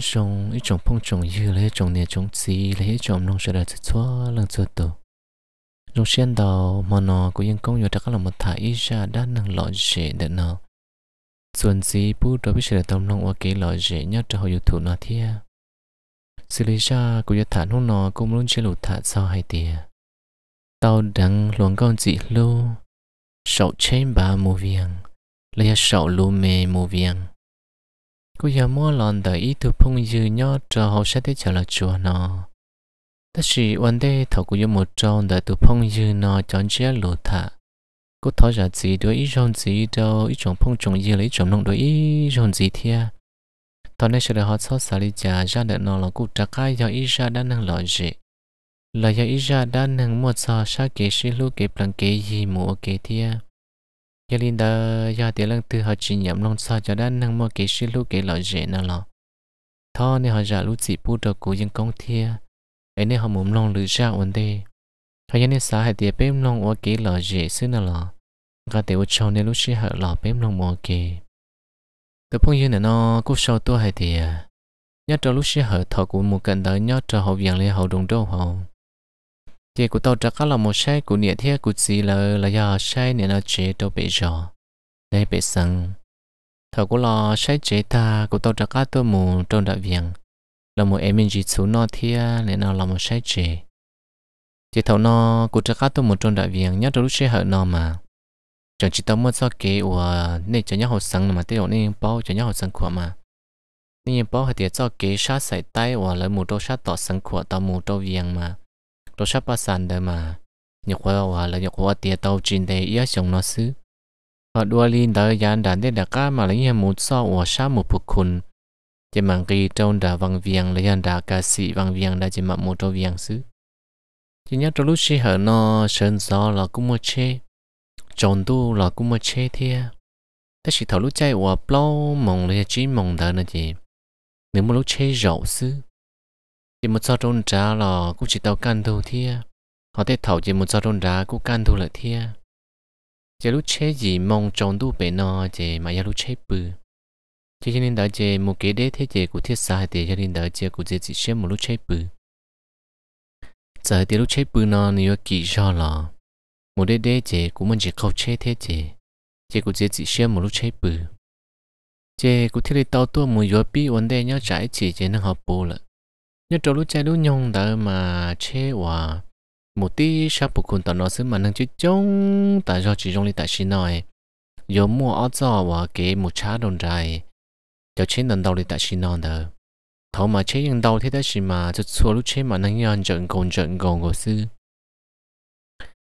phong yêu nông 人种一种碰种有嘞，种呢种子嘞，种弄出来就错了做多。lúc sen đầu mà nó cũng yên công nhiều đặc là một thải ra đã năng lọ dễ để nó chuẩn gì bu đối biết sự là tâm lòng và cái lọ dễ nhất cho họ yêu thủ nó thia xử lý ra cũng yêu thả nó nó cũng luôn chơi lụt thả sau hai tia tao đang luồng con chị lưu, sầu chém ba mù viang lấy sầu lu mê mù viang cô giờ mua lòn đời ý thức phong dư nhó cho hậu sẽ thế trở là chùa nó tất sĩ vấn đề thầu cô giờ một trong đời tu phong dư nó chọn chia lụt thả cô thọ giả gì đối ý rong gì đâu ý chọn phong trồng dư lấy chọn nông đối ý rong gì thia tao nay sẽ được họ sau xả lý trả ra được nó là cụ trả cái do ý ra đã năng lợi gì là do ý ra đã năng mua cho sa kế sĩ lưu kế bằng kế gì mua kế thia giờ linh đó giờ tiền lần từ họ chỉ nhầm lòng sao cho đã năng mua cái xí lú kế loại rẻ nào lọ thọ nên họ giả lú chỉ bu đồ cố dân công thia ấy nên họ muốn lòng lưỡi ra ổn đi họ giờ nên xã hãy tiền bếm lòng ở kế loại rẻ xứ nào lọ cả tiểu châu nên lúc xí họ lọ bếm lòng mua kế. từ phong như này nó cũng sau tôi hãy tiền nhớ cho lúc xí họ thọ của một cận đời nhớ cho họ viện lê họ đồng đâu họ chị của tôi chắc là một sai của nhẹ thế của chị là là do sai nhẹ là chế độ bị rõ để bị sưng thầu của lo sai chế ta của tôi chắc tôi mù trong đại viện là một em chỉ số nó thia nên nào là một sai chế chỉ thầu nó của chắc tôi mù trong đại viện nhất trong lúc sẽ hở nó mà chẳng chỉ tôi muốn sao kế của nên cho nhau hồ sưng mà tiêu nên bao cho nhau hồ sưng của mà nên bao hạt tiền sao kế sát sải tay và lấy một đôi sát tỏ sưng của tao mù đôi viện mà tôi sắp bắt sàn đời mà nhục quá hòa là nhục quá tiền tàu chín để ý chồng nó xứ họ đua lên đời dàn đàn để đặt cá mà lấy nhà một so hòa sa một phục khun chỉ mang kỳ trong đà vàng viên lấy dàn đà ca sĩ vàng viên đã chỉ mang một trâu viên xứ chỉ nhớ trong lúc xí hở nó sơn gió là cũng mua chê tròn tu là cũng mua chê thia thế chỉ thầu lúc chạy hòa plau mong lấy chín mong đỡ nữa gì, nếu mà lúc chê rậu xứ chỉ một sao trôn trá là cũng chỉ tàu can thu thia họ thấy thầu chỉ một sao trôn trá cũng can thu lại thia chỉ lúc chế gì mong tròn tu bể nó chỉ mà giờ lúc chế bự chỉ cho nên đợi chỉ một cái đế thế chỉ của thiết sai thì cho nên đợi chỉ của chỉ chỉ xem một lúc chế bự giờ thì lúc chế bự nó nếu kỹ cho là một đế đế chỉ của mình chỉ không chế thế chỉ chỉ của chỉ chỉ xem một lúc chế bự chỉ của thiết tao tua một gió bi vấn đề nhớ trái chỉ chỉ nó học bù lại nhớ trâu lúc chơi lúc nhông đỡ mà chế hòa một tí sắp bục khuôn tao nó xứ mà nâng chứ chống ta do chỉ trong lý tại xin nói giờ mua ở giò và kế một chá đồn dài cho chế nâng đầu lý tại xin nói đỡ thấu mà chế nhân đầu thế đó xin mà cho chua lúc chế mà nâng nhân trận gồm trận gồm của sư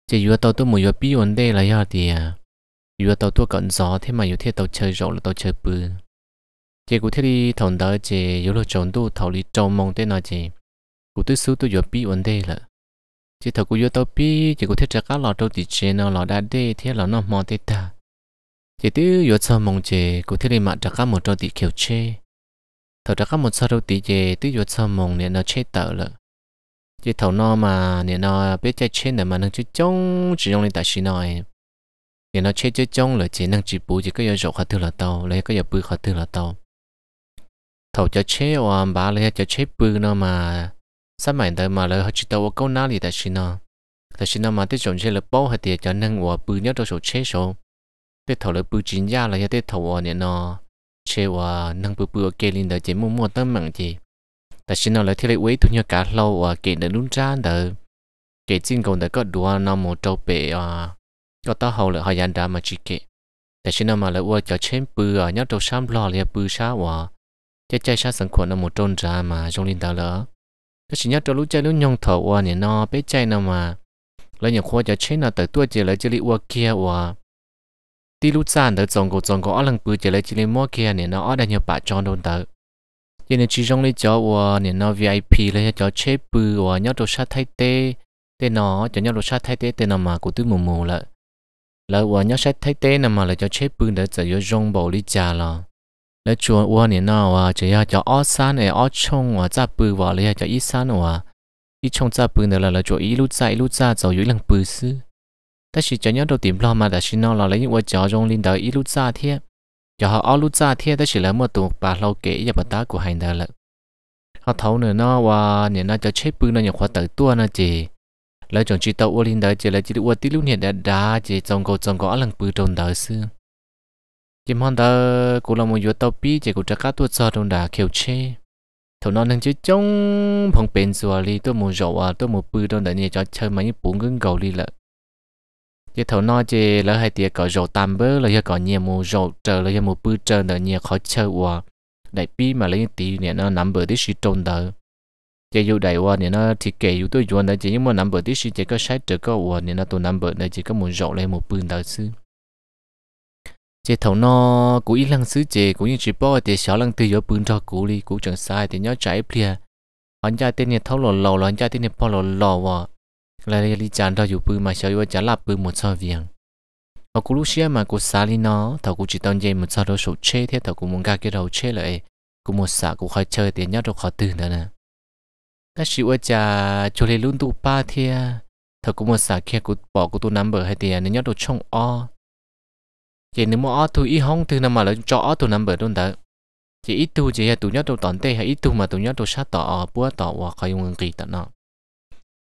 chỉ vừa tao tôi một vừa bi ổn đây là do gì à vừa tao tôi cận gió thế mà vừa thế tao chơi rộ là tao chơi bươn chỉ cụ đi thằng đó chỉ yếu là chọn tu thầu trong mong tên nào chỉ cụ số tôi yếu bi vấn đề là chỉ thầu cụ yếu tao bi chỉ cụ thể chắc thì chế nó mò tê ta chỉ tới mong chỉ cụ đi mà chắc các một trâu thì kiểu chế một sao trâu thì chế tới yếu nó chế tờ là chỉ thầu nó mà nè nó biết chạy chế mà nó chứ chống chỉ dùng lên tại nó em nó chế chứ chống là chỉ năng chỉ bù chỉ có yếu rộng khó tư là tàu có yếu bự khó tư là thầu cho chế ở bà lấy cho chế bự nó mà sao mày tới mà lấy chỉ tao câu nào thì ta xin nó ta xin nó mà tới chọn chế là bao hết tiền cho nâng ở bự nhất cho số chế số tới thầu lấy bự chính giá là tới thầu ở nè nó chế ở nâng bự bự kia linh đó chỉ mua mua tấm mạng gì ta xin nó lấy thế lấy quấy thu nhớ cả lâu ở kê để đúng ra đó kê chính còn đã có đùa nó một trâu bể à có tao hầu lại họ anh ra mà chỉ kê ta xin nó mà lấy ở cho chế bự ở à, nhớ cho sam lo lấy bự sao à chơi chơi sát sẵn khuẩn ở một trôn ra mà trong linh tao lỡ cái chỉ nhớ cho lúc chơi lúc nhong thở qua nè nó bé chơi nào mà lấy nhà khoa cho chơi nào tới tua chơi lấy chơi li qua kia qua tí lúc sàn tới trong cổ trong cổ ở lần bự chơi lấy chơi li mua kia nè nó ở đây nhiều bà chọn đồn tới cho này chỉ trong lấy cho qua nè nó VIP lấy cho chơi bự qua nhớ đồ sát thay tê tê nó cho nhớ đồ sát thay tê tê nào mà của tứ mù mù lại lại qua nhớ sát thay tê nào mà lấy cho chơi bự để chơi vô rong bầu đi trà là แล้วชวนอ้วนเนี่ยนะว่าจะอยากจะอ้อซานเออ้อชงว่าจะปือว่าเลยจะอีซานว่าอีชงจะปือเนี่ยแล้วจะอีลู่จ้าอีลู่จ้าจะอยู่หลังปือซื้อ但是真要都点不了嘛，但是呢，老人我家中领导一路炸天，然后二路炸天，但是那么多把老给也不打过还得了。他头呢呢话，你那就吃不呢，你花得多呢姐，来种知道我领导姐来，就是我第六年的大姐，中国中国阿能不懂得是。chỉ mong ta cô là một vụ tàu bi chỉ có chắc cá tuột sao trong đà kiểu chê thầu nó nâng chứ chống phòng bên xua li tôi muốn rượu à tôi muốn bự trong đại nhà cho chơi mấy bốn gương cầu li lợ chỉ thầu nó chỉ lỡ hai tiệc có rượu tam bơ là giờ có nhiều một rượu chờ là giờ một bự chờ đại nhà khó chơi à đại bi mà lấy tí nè nó nắm bờ tí xí trôn đỡ chỉ dù đại hoa nè nó thiết kế dù tôi dùng đại chỉ nhưng mà nắm bờ tí xí chỉ có sai trở có hoa nè nó tôi nắm bờ đại chỉ có một rượu lấy một bự đỡ xứ chế thầu nó cũng ít lăng xứ chế cũng như chỉ bỏ để xóa lăng từ gió bưng cho cũ đi cũng chẳng sai thì nhớ trái plia anh cha tên này thâu lò lò anh cha tên này bỏ lò lò lại là đi chán đó dù bưng mà xóa dù chả lạp bưng một sao viền ở cũ lúc xưa mà cũ xá đi nó thầu cũ chỉ tông dây một sao đó sổ chê thế thầu cũ muốn ga cái đầu chê lại cũ một xả cũ khỏi chơi thì nhớ đâu khó từ nữa nè ta chỉ ua cha cho lấy luôn tụ ba thia thầu cũ một xả kia cũ bỏ cũ tụ bờ hai tiền nên nhớ đâu trông o chỉ nếu mà ở tu ít hông thì nằm mà là cho ở tu nằm bờ luôn đó chỉ ít tu chỉ là tu nhớ tu tận tê hay ít tu mà tu nhớ tu sát tỏ búa tỏ hoặc khai dùng kỳ tận nó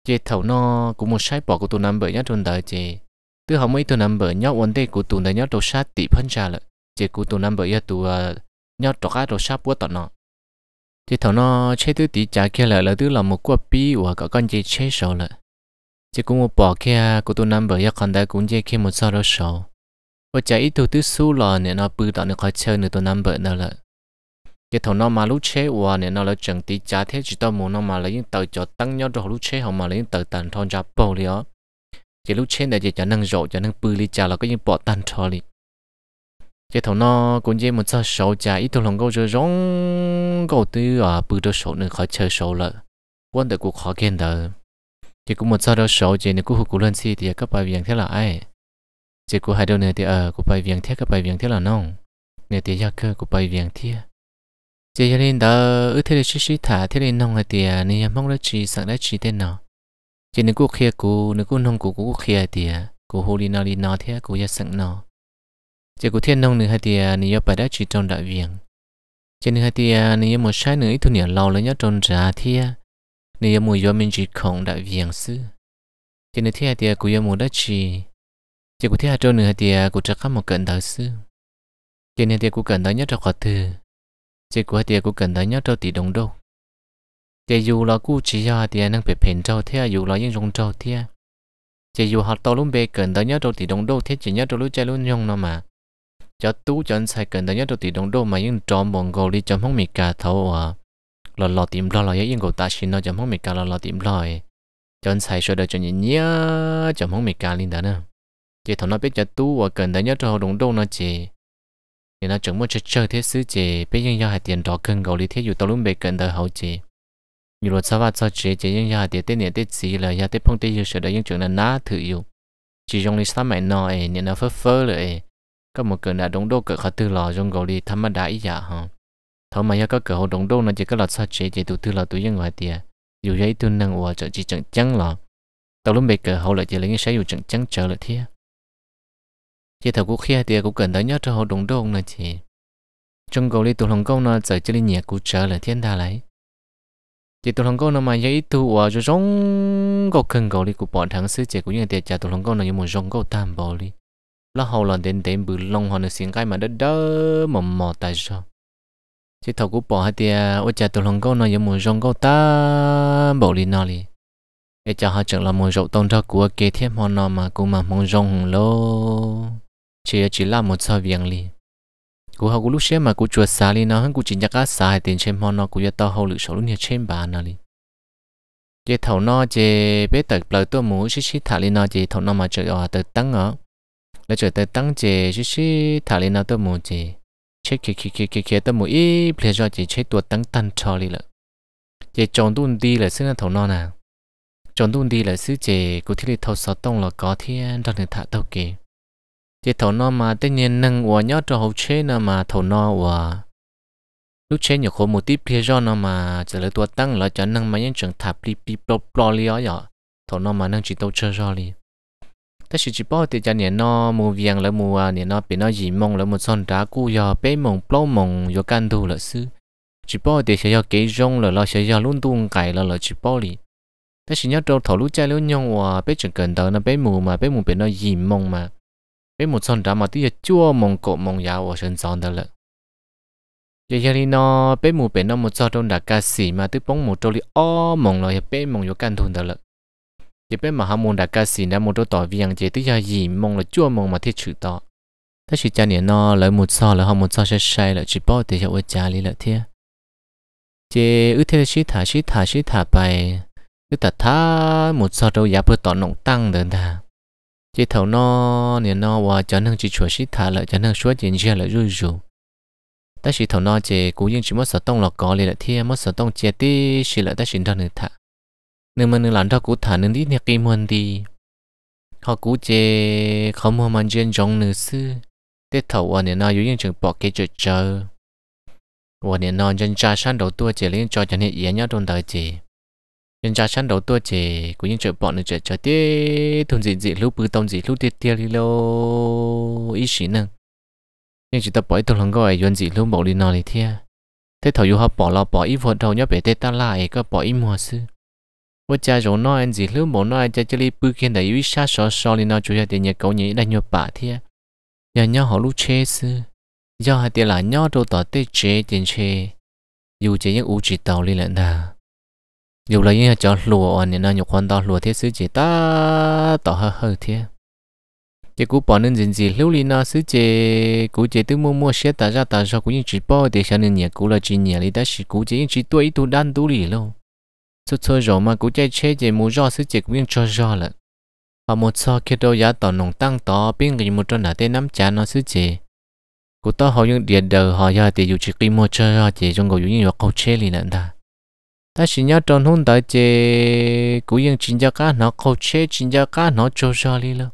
chỉ thầu nó cũng một sai bỏ của tu nằm bờ nhất luôn đó chỉ từ hông mấy tu nằm bờ nhớ vấn đề của tu này nhớ tu sát tỷ phân ra lại chỉ của tu nằm bờ giờ tu nhớ tu cá tu sát búa tận nó chỉ thầu nó chế tu tỷ trả kia lại là từ là một quả bi hoặc cả con chỉ chế sầu lại chỉ cũng một bỏ kia của tu nằm bờ giờ còn đây cũng chỉ kia một sau đó sầu và chạy tụ tứ su lò nè nó bự tạo nè khó chơi nè tụ number nè là cái thằng nó mà lúc chế hòa nè nó là chẳng tí trả thế chỉ tao muốn nó mà lấy những tờ cho tăng nhau rồi lúc chế họ mà lấy những tờ tàn thon ra bầu đi ó chỉ lúc chế này chỉ cho năng rộ cho năng bự đi trả là có những bỏ tàn thon đi cái thằng nó cũng chỉ một số sầu trả ít thằng lòng câu rồi rong câu tư à bự đó số nè khó chơi sầu lợ quan được cuộc khó khăn đó chỉ cũng một số đó số chỉ nè cũng hụt cũng lên xì thì các bài việc thế là ai chỉ của hai đầu nửa thì ở của bài viếng thiết các bài viếng thiết là nong nửa thì gia cơ của bài viếng thiết chỉ cho nên đó ước thế là suy chỉ thả thế là nông là thì nên mong đã chỉ sẵn đã chỉ tên nó chỉ nên cố khía của nên cố nong của cố khía thì cố hồ đi nó đi nó thế cố gia sẵn nó chỉ của thiên nong nửa thì nên do bài đã chỉ trong đại viếng chỉ nên thì nên một sai nửa ít thu nhiều lâu lấy nhớ trong trả thì nên một do mình chỉ không đại viếng sư chỉ nên thế thì cố do một đã chỉ chỉ có thế hạt trâu nữa thì cũng chắc khá một cận đầu sư cho nên thì cũng cần tới nhất cho khó thư chỉ có thì cũng cần tới nhất cho tỷ đồng đô, chỉ dù là cú chỉ à, cho thì năng phải phèn trâu thế à, dù là những rong trâu thế chỉ dù hạt to luôn bề cần tới nhất cho tỷ đồng đô thế chỉ nhất cho lũ chơi luôn nhông nó mà cho tú cho anh xài cần tới nhất cho tỷ đồng đô mà những trò bọn gò đi cho không mì cả thấu à lò lò tìm lò lò ấy những gò ta xin nó cho không mì cả lò lò tìm lò cho anh xài sửa đời cho nhỉ nhớ cho mong mì cà linh đó nè chị thằng nó biết cho tú và cần đấy nhất cho đồng đô nó chỉ thì nó chẳng muốn chơi chơi thế xứ chỉ biết nhưng do hai tiền đó cần gầu lý thế dù tao luôn bị cần đời hậu chỉ như luật sao vặt sao chỉ chỉ nhưng do hai tiền tên niệm tết gì là do tết phong tết yêu sợ đời những chuyện là ná thử yêu chỉ trong lý sao mẹ nó ấy nó phớt phơ lại có một cửa đã đồng đô cửa khó tư lò trong gầu lý tham mà đã ý dạ hả thấu mà do có cửa hậu đồng đô nó chỉ có luật sao chị chỉ tụi tư là tụi dân ngoài tiền dù giấy tôi năng hòa chọn chỉ chẳng chăng lò tao luôn bị cửa hậu lại chỉ lấy cái sẽ dù chẳng chăng chờ lại thiệt chỉ thầu cũng khía thì cũng cần tới nhớ cho họ đúng đúng nè chị trong cầu đi tụ hồng công nó giờ chỉ đi nhẹ cũng trở lại thiên đà lấy chị tụ hồng công nó mà dễ tu ở chỗ rong cầu cần cầu đi cũng bọn thằng sư chỉ cũng như tiền trả tụ hồng công nó như một rong cầu tam bò đi nó hậu là đến đến bự long hoàn nó xin cái mà đỡ đỡ mờ mờ tại sao chỉ thầu cũng bỏ hai tiền à, ôi trả tụ hồng công nó như một rong cầu tam bò đi nó đi cái chào họ chẳng là một rộng tông ra của kế thêm họ nó mà cũng mà một rong lô chỉ chỉ là một sao việc li cú học cú lúc xem mà cú chuột xa li nó hăng cú chỉ nhắc cá xa tiền xem mòn nó cú giờ tao hậu lự số lúc nhà trên bà nó li chế thầu nó chế bé tật bờ tua mũ xí xí thả li nó chế thầu nó mà chơi ở tật tăng ở là chơi tật tăng chế xí xí thả li nó tua mũ chế chế kia kia kia kia kia tua mũ ít bây giờ chế chế tua tăng tăng cho li lợ chế chọn đun đi là xí thầu nó nào chọn đun đi là xí chế cú thi li thầu sáu tông là có thiên đang được thả tàu kia thì thầu nó mà tất nhiên nâng của nhớ cho hậu chế nó mà thầu nó của lúc chế nhiều khổ một tí phía do nó mà trở lại tua tăng là cho nâng mà những trường thạp đi đi blo blo li ở giờ thầu nó mà nâng chỉ tàu chơi do li thế sự chỉ bao thì cho nên nó mua vàng là mua nên nó bị nó gì mong là một son đá cũ giờ bé mong blo mong giờ căn thu là sư chỉ bao thì sẽ do cái rong là nó sẽ do luôn tung cài là là chỉ bao li thế sự nhớ cho thầu lúc chơi lúc nhung và bé trường cần đó nó bé mù mà bé mù bị nó gì mong mà ấy một son đá mà tí chua mong cổ mong yao ở sân son đó lợ giờ giờ đi nó bé mù bé nó một son trong đá cá sĩ mà tức bóng một trâu đi o mong lo bé mong vô căn thun đó lợ giờ bé mà ham mong đá cá sĩ đã một trâu tỏi vì rằng chế tức giờ gì mong là chua mong mà thiết chữ to thế chỉ cha niệm nó lấy một son là ham một son sẽ say là chỉ bao thì sẽ ở cha lý lợ thế chế ư thế sĩ thả sĩ thả sĩ thả bài ư thả một son trâu giá bữa tỏ nông tăng đơn thà chỉ thầu nó nè nó và chán hơn chỉ chuột xít thả lại chán hơn suốt chỉ chia lại rủi rủi ta chỉ thầu nó chỉ cú nhưng chỉ mất sở tông là có liền lại thiên mất sở tông chia tí chỉ lại ta chỉ thằng nữa thả nên mà nên làm cho cú thả nên đi nhà kim hơn đi họ cú chế không mua mang trên giống nữa xứ tết thầu và nè nó yếu nhưng chừng bỏ cái chợ chờ và nè nó chân cha sang đầu tua chỉ lên cho cho nên yến nhau trong đời chỉ nhân gia chăn đầu tua chỉ của những chợ bọn được chợ chợ tê thôn gì gì lúc bự tông gì lúc tê tê đi lô ý xí nè nhưng chỉ tập bỏ tôi không gọi yon gì lúc bỏ đi nọ đi thia thế thầu yêu họ bỏ lò bỏ ít vượt đầu nhớ về tê ta lại có bỏ ít mua sư vợ cha rồi nói anh gì lúc bỏ nói cha chơi đi bự kia để yêu xa xó xó đi nọ chủ nhà tiền nhà cậu nhỉ đang nhớ bà thia nhà nhau họ lúc chê sư do hai tiền là nhau đồ tỏ tê chê tiền chê dù chỉ những u chỉ tàu đi lận nào dù là những cho lùa anh nên nhiều quan đó lùa thế sứ chỉ ta tỏ hơi hơi thế chỉ cú bỏ nên gì gì lưu lý na sứ chỉ cú chỉ tự mua mua xe ta ra ta ra cú những chỉ bỏ để xem nên nhà cú là chỉ nhà lý ta chỉ cú chỉ những chỉ tuổi tu đan tu lý luôn số chơi rồi mà cú chơi xe chỉ mua rõ sứ chỉ cũng những cho rõ là và một so khi đâu giá tỏ nông tăng tỏ bên người một trong là tên nắm chán nó sứ chỉ cú ta họ những điện đầu họ giờ thì dù chỉ kim mua chơi chỉ trong người những nhiều câu chơi lì nè ta ta chỉ nhớ tròn hôn đại chế cú yên chính cho cá nó câu chế chính cho cá nó cho cho đi lo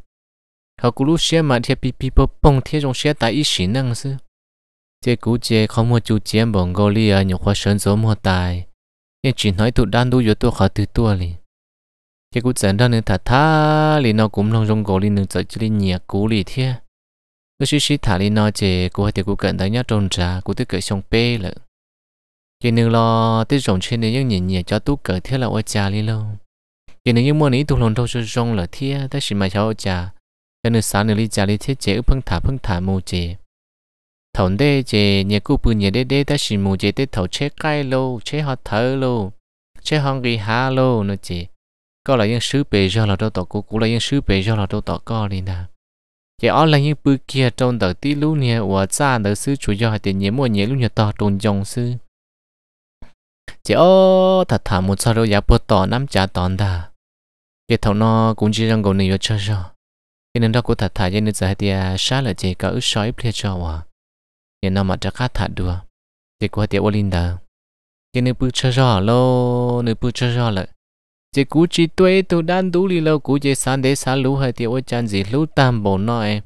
họ cú lúc xe mà thiệt bị bị bơ bông thiệt trong xe tại ít xí năng sư chế cú chế không mua chú chế bông gò li ở nhiều khoa sơn số mua tài nên chỉ nói tụ đan đu yếu tôi khỏi từ tua li chế cú chẳng đâu nữa thà, thả li nó cũng long trong gò li nữa chạy cho li nhẹ cú li thiệt cứ xí xí thà li nó chế cú hay thì cú cận tới nhớ tròn trà cú tới cởi xong bê lợn cho nên lo tới rộng trên này những nhìn nhẹ cho tú cỡ thiết là ô cha đi lâu cho nên những món này tu lòng đâu cho rong là thiết ta chỉ mà cháu ô cha cho nên sáng này đi cha đi thiết chế phân thả phân thả mù chế thằng đê chế nhà cú bự nhà đê đê ta chỉ mù chế tới thầu chế cái lô chế họ thở lô chế hong ghi hà lô nữa chế có là những sứ bề cho là đâu tọt cũ cũng là những sứ bề cho là đâu tọt co đi nè chỉ ở là những bự kia trong đợt tí lú nè và cha đợt sứ chủ cho hai tiền nhẹ mua nhẹ lú nhà to trồn dòng sứ chỉ ô thật thà một sao đâu giá bớt tỏ năm chả tòn đà cái thầu nó cũng chỉ rằng gồm nhiều cho cho cái nên đó của thật thà nên giờ thì xa là chỉ có ước sói plia cho hòa nên nó mà chắc khá thà đùa chỉ qua tiệm olin đà cái nên bự cho cho lô nên bự cho cho là chỉ cú chỉ tuệ tu đan đủ li lâu cú chỉ sáng để sáng lúa hay tiệm ôi chân gì lúa tam bổ nó em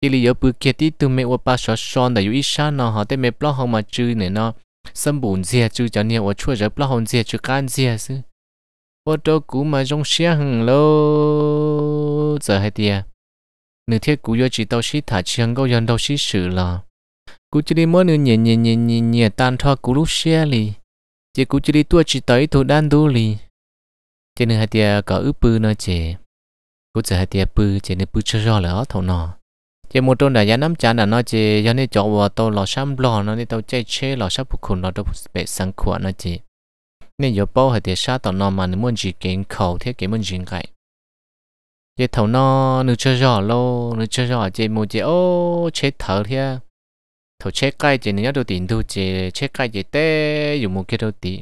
cái lý giờ bự kia tí tu mẹ ô ba sọ son đã yêu ít sáng nó họ thấy mẹ blog họ mà chơi này nó sâm bùn dìa chú cho nhiều ở chua rớp là hồn dìa chứ can dìa sư ô tô cú mà trong xe hằng lô giờ hay tìa nữ thiết cú yo chỉ tao xí thả chiang câu dân đâu xí sự là cú chỉ đi mỗi nữ nhẹ nhẹ nhẹ nhẹ nhẹ tan thoa cú lúc xe lì chỉ cú chỉ đi tua chỉ tới thủ đàn đu lì chỉ nữ hay tìa có ướp bư nó chè cú giờ hay tìa bư chỉ nữ bư chưa rõ là ở thầu nọ chỉ một trong đại gia nắm chán là nó chỉ do nên chỗ vào tàu lò xăm lò nó nên tàu chạy chơi lò xăm phục khủng lò đâu bị sáng khủa nó chỉ nên giờ bao hệ thì sát tàu nó mà muốn gì kiến khẩu thế kiến muốn gì cái chỉ thầu nó nó chơi rõ lô nó chơi rõ chỉ một chỉ ô chế thở thế thầu chế cái chỉ nhớ đầu tiền thu chỉ chế cái chỉ té dùng một cái đầu tiền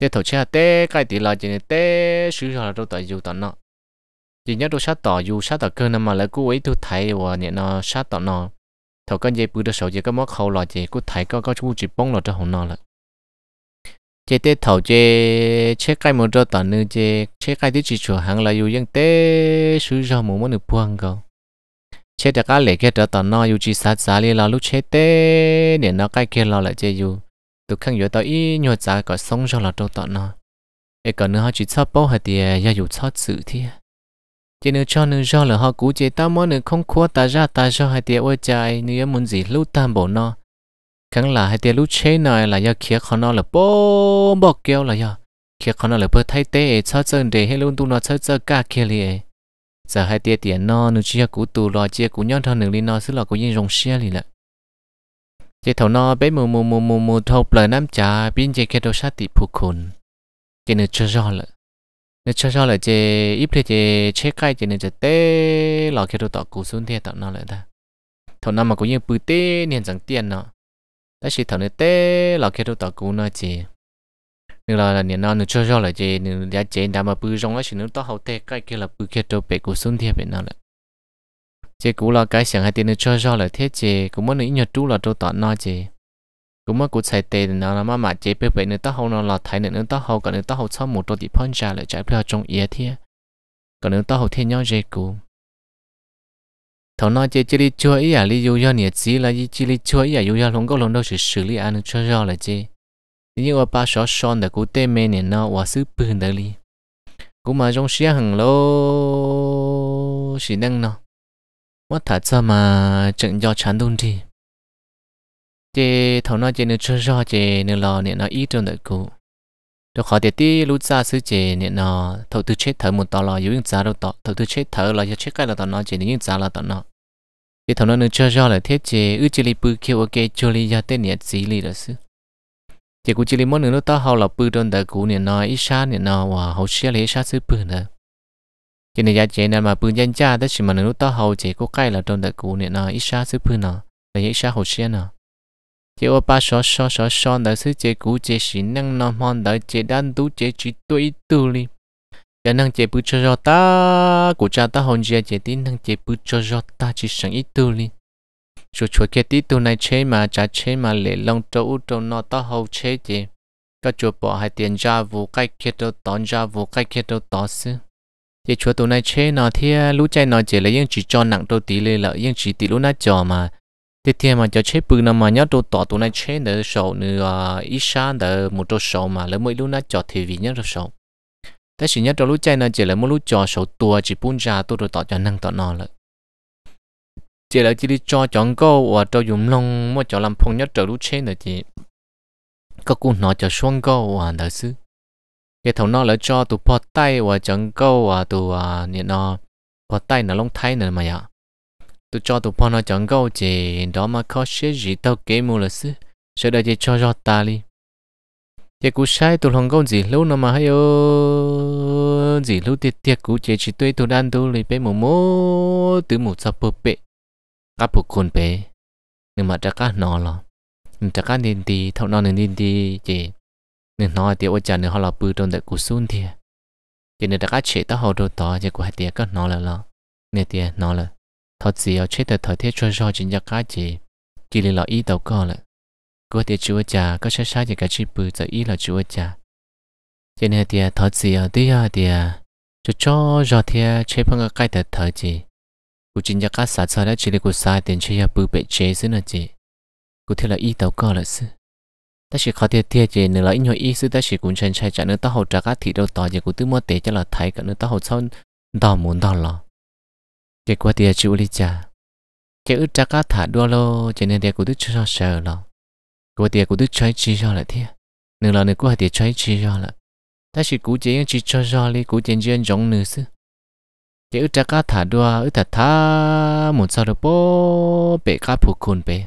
thế thầu chế té cái tiền là chỉ té sử dụng là đâu tại dùng tận nó chỉ nhớ đồ sát tỏ dù sát tỏ cơ nằm mà lại cú ấy tôi thấy và nhẹ nó sát tỏ nó thầu cái dây bự đồ sầu chỉ cái móc khâu lò chỉ cú thấy có có chú chỉ bông lò cho hồn nó lại chế tê thầu chế chế cái một đồ tỏ nữ chế chế cái thứ chỉ chủ hàng là dù yên tê sử dụng một món được buông cầu chế đặc cái lệ cái đó tỏ nó dù chỉ sát giá li là lúc chế tê để nó cái kia lo lại chế dù tôi không nhớ tao ý nhớ giá có sống cho là đồ tỏ nó cái còn nữa họ chỉ sát bao hạt tiền ya dù sát sự thiệt chỉ nữ cho nữ do là họ cú chế ta món nữa không khua ta ra ta do hai tia ôi trái nữ muốn gì lúc tam bộ nó khẳng là hai tia lúc chế này là do kia khó nó là bố bọc kêu là do kia khó nó là bơ thay tê cho chân để hết luôn tu nó cho cho cả kia liền giờ hai tia tiền nó nữ chia cú tu lo chia cú nhon thằng nữ li nó xứ là cú nhìn rồng xe liền lại chế thầu nó bé mù mù mù mù mù thâu lời nam trà bên chế kia đồ sát tị phục khôn chỉ nữ cho do lại nên cho cho là chế ít thì chế chế cái chế nên chế tê lò kia đồ tọt củ xuống thì tọt nó lại ta thằng nào mà cũng như bự tê nên chẳng tiền nó đó chỉ thằng nên tê lò kia đồ tọt củ nó chế nên là là nên nó nên cho cho là chế nên giá chế đã mà bự rong ấy chỉ nên tọt hậu tê cái kia là bự kia đồ bể củ xuống thì bên nó lại chế cũ là cái chẳng hay tiền nên cho cho là thế chế cũng muốn nữa nhớ chú là đồ tọt nó chế cũng mất cuộc xài tệ nó là mà mà chế bếp bếp nữa tao hậu nó là thấy nữa tao hậu còn nữa tao hậu sau một đôi thì phân ra lại trái bia trong yết thiệt còn nữa tao hậu thiên nhau dễ cụ thằng nó chế chỉ đi chua ý à lý do do nhiệt gì là chỉ đi chua ý à do do không có lòng đâu sự xử lý anh cho do là chế nhưng mà ba số son đã cụ tê mê nè nó và sư bình đã lý cũng mà trong xe hàng lô chỉ năng nó mất thật ra mà chẳng do chán đun đi chế thằng nó chế nên chơi cho chế nên lo nè nó ít trong đời cũ được khỏi thì tí lúc ra xứ chế nè nó thầu tư chết thở một tò lò yếu những giá đâu tò thầu tư chết thở là cho chết cái là tò nó chế nên những giá là tò nó thì thầu nó nên chơi cho là thiết chế ư chế li bự kêu ok chơi li ra tên nhiệt gì li đó xứ chế cũng chế li món nữa nó tao hầu là bự trong đời cũ nè nó ít xa nè nó và hầu xe lấy xa xứ bự nữa chế này giá chế nên mà bự dân cha đó chỉ mà nó tao hầu chế có cái là trong đời cũ nè nó ít xa xứ bự nó là ít xa hầu xe nào chế ô ba sọ sọ sọ sọ đỡ sư chế cũ chế sĩ năng nó mòn đỡ chế đan tú chế chỉ tuổi tu li cho năng chế bự cho cho ta của cha ta hồn gia chế tin năng chế bự cho cho ta chỉ sáng ít tu li chú chú kia tí tu này chế mà trả chế mà lệ long trâu trâu nó ta hầu chế chế các chú bỏ hai tiền ra vụ cái kia đâu tón ra vụ cái kia đâu tỏ sư chế chúa tu này chế nó thì lũ chạy nó chế là yên chỉ cho nặng đâu tí lệ là yên chỉ tí lũ nó cho mà thế thì mà cho chế bự nào mà nhớ đồ tỏ tụi này chế nữa sầu nữa ít à, xa để một chỗ sầu mà lấy mỗi lúc nó cho thì vì nhớ đồ sầu thế thì nhớ đồ lúc chơi nó chỉ là một lúc cho sầu tua chỉ bún ra tôi đồ tỏ cho năng tỏ nó lợi chỉ là chỉ đi cho chọn câu và cho dùng lông mà cho làm phong nhớ trở lúc chế nữa chỉ có cũng nói cho xuống câu và đời xứ cái thầu nó là cho tụ bỏ tay và chọn câu và tụ à, nhiệt nó bỏ tay nó lông thay nữa mà ạ tôi cho tụi bọn nó chẳng gâu chỉ đó mà có sẽ gì tao kế mù là xứ sẽ đợi chỉ cho cho ta đi tiệc cú sai tụi không gâu gì lâu nào mà hay ô gì lâu tiệt tiệt cú chỉ chỉ tôi tụi đang tôi lấy bé mù mô từ một sập bự bệ các bộ quần bé nhưng mà chắc các nó lo nhưng chắc các nên đi thâu nó nên đi chỉ nên nói tiệc ôi chả nên họ là bự trong đại cú xuân thì, chỉ nên chắc các chế tao họ đồ tỏ chỉ của hai tiệc các nó là lo nên tiệc nó là thật gì ở chết thời tiết cho cho chính nhạc cái gì chỉ là ý đầu co lại có thể chúa cha có sẽ sai gì cả chỉ bự giờ ý là chúa cha cho nên thì thật gì ở đây thì cho cho cho thì chế phong cái thời thời gì cụ chính nhạc cái sát sao đó chỉ là cụ sai tiền chế bự bệ chế xí nữa gì cụ thế là ý đầu co lại xí ta chỉ có thể thiệt chỉ nữa là ý nhau ý xí ta chỉ cũng chân chạy chạy nữa ta hậu trả các thị đâu tỏ gì cụ tư mua tế cho là thấy cả nữa ta hậu sau đỏ muốn đỏ lò cái quá tiền chịu lý cha cái ước cha cả thả đua lô cho nên để cụ đức cho sợ lo cụ tiền cụ đức chơi chi cho lại thế nửa là nửa cụ tiền chơi chi cho lại ta chỉ cụ chỉ chỉ cho cho lý cụ chơi chỉ giống nửa xứ cái ước cha cả thả đua ước thả thả một sao được bố bể cá phục khôn bể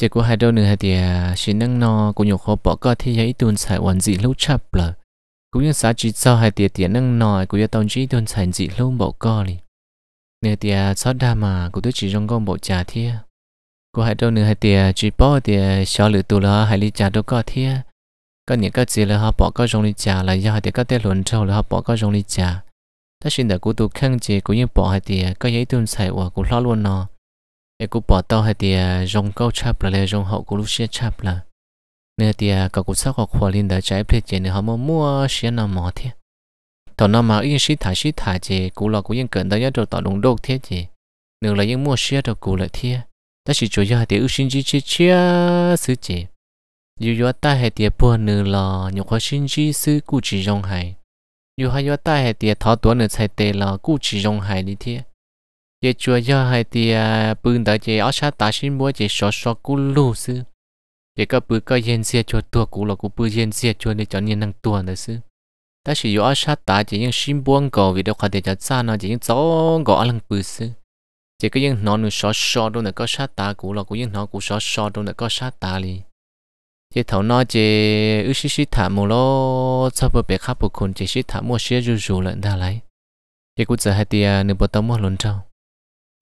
cái cụ hai đôi nửa hai tiền xin nâng no cụ nhục khó bỏ cơ thì giấy tuôn xài hoàn dị lâu chập lờ cũng như xã chỉ cho hai tiền tiền nâng nòi cũng như tông chỉ tuôn xài dị lâu bỏ cơ liền nè tia sót đa mà cụ tôi chỉ trong con bộ trà thia cụ hai đâu nữa hai tia chỉ bỏ tia xó lử tù là hai ly trà đâu có thia có những cái gì là họ bỏ có trong ly trà là do hai tia có tên luận trâu là họ bỏ có trong ly trà ta xin được cụ tôi khăng chỉ cũng như bỏ hai tia có giấy tuôn sai của cụ lo luôn nó để cụ bỏ tao hai tia rong câu chắp là lê rong hậu cụ lúc xe chắp là nè tia cả cụ sắc hoặc hòa linh đã trái phê chế nè họ mua mua xe nào mỏ thia thọ nó mà yên sĩ thả sĩ thả chị cú lọ cú yên cần đó nhớ đồ tỏ đúng đồ thế chị nửa là yên mua xe đồ cú lại thế ta chỉ chủ yếu để ưu sinh chi chi chia sư chị dù yếu ta hệ tiền buồn nửa là nhiều khó sinh chi sư cú chí rong hay dù hai yếu ta hệ tiền thọ tuổi nửa sai tệ là cú chí rong hay đi thế chị chủ yếu hai tiền bưng đó chị ở sát ta sinh mua chị sọ sọ cú lù sư chị có bự có yên xe cho tua cú là cú bự yên xe cho nên cho nên năng tua nữa sư 但是有二十大只用新闻稿为了看点家赞呢，只用早个阿楞不是，这个用拿你少少都那个杀大股了，古用拿股少少都那个杀大哩。这头那这有些些塔木咯，差不别卡不困，这些塔木些就熟了他来。这股子还得你不到么轮着，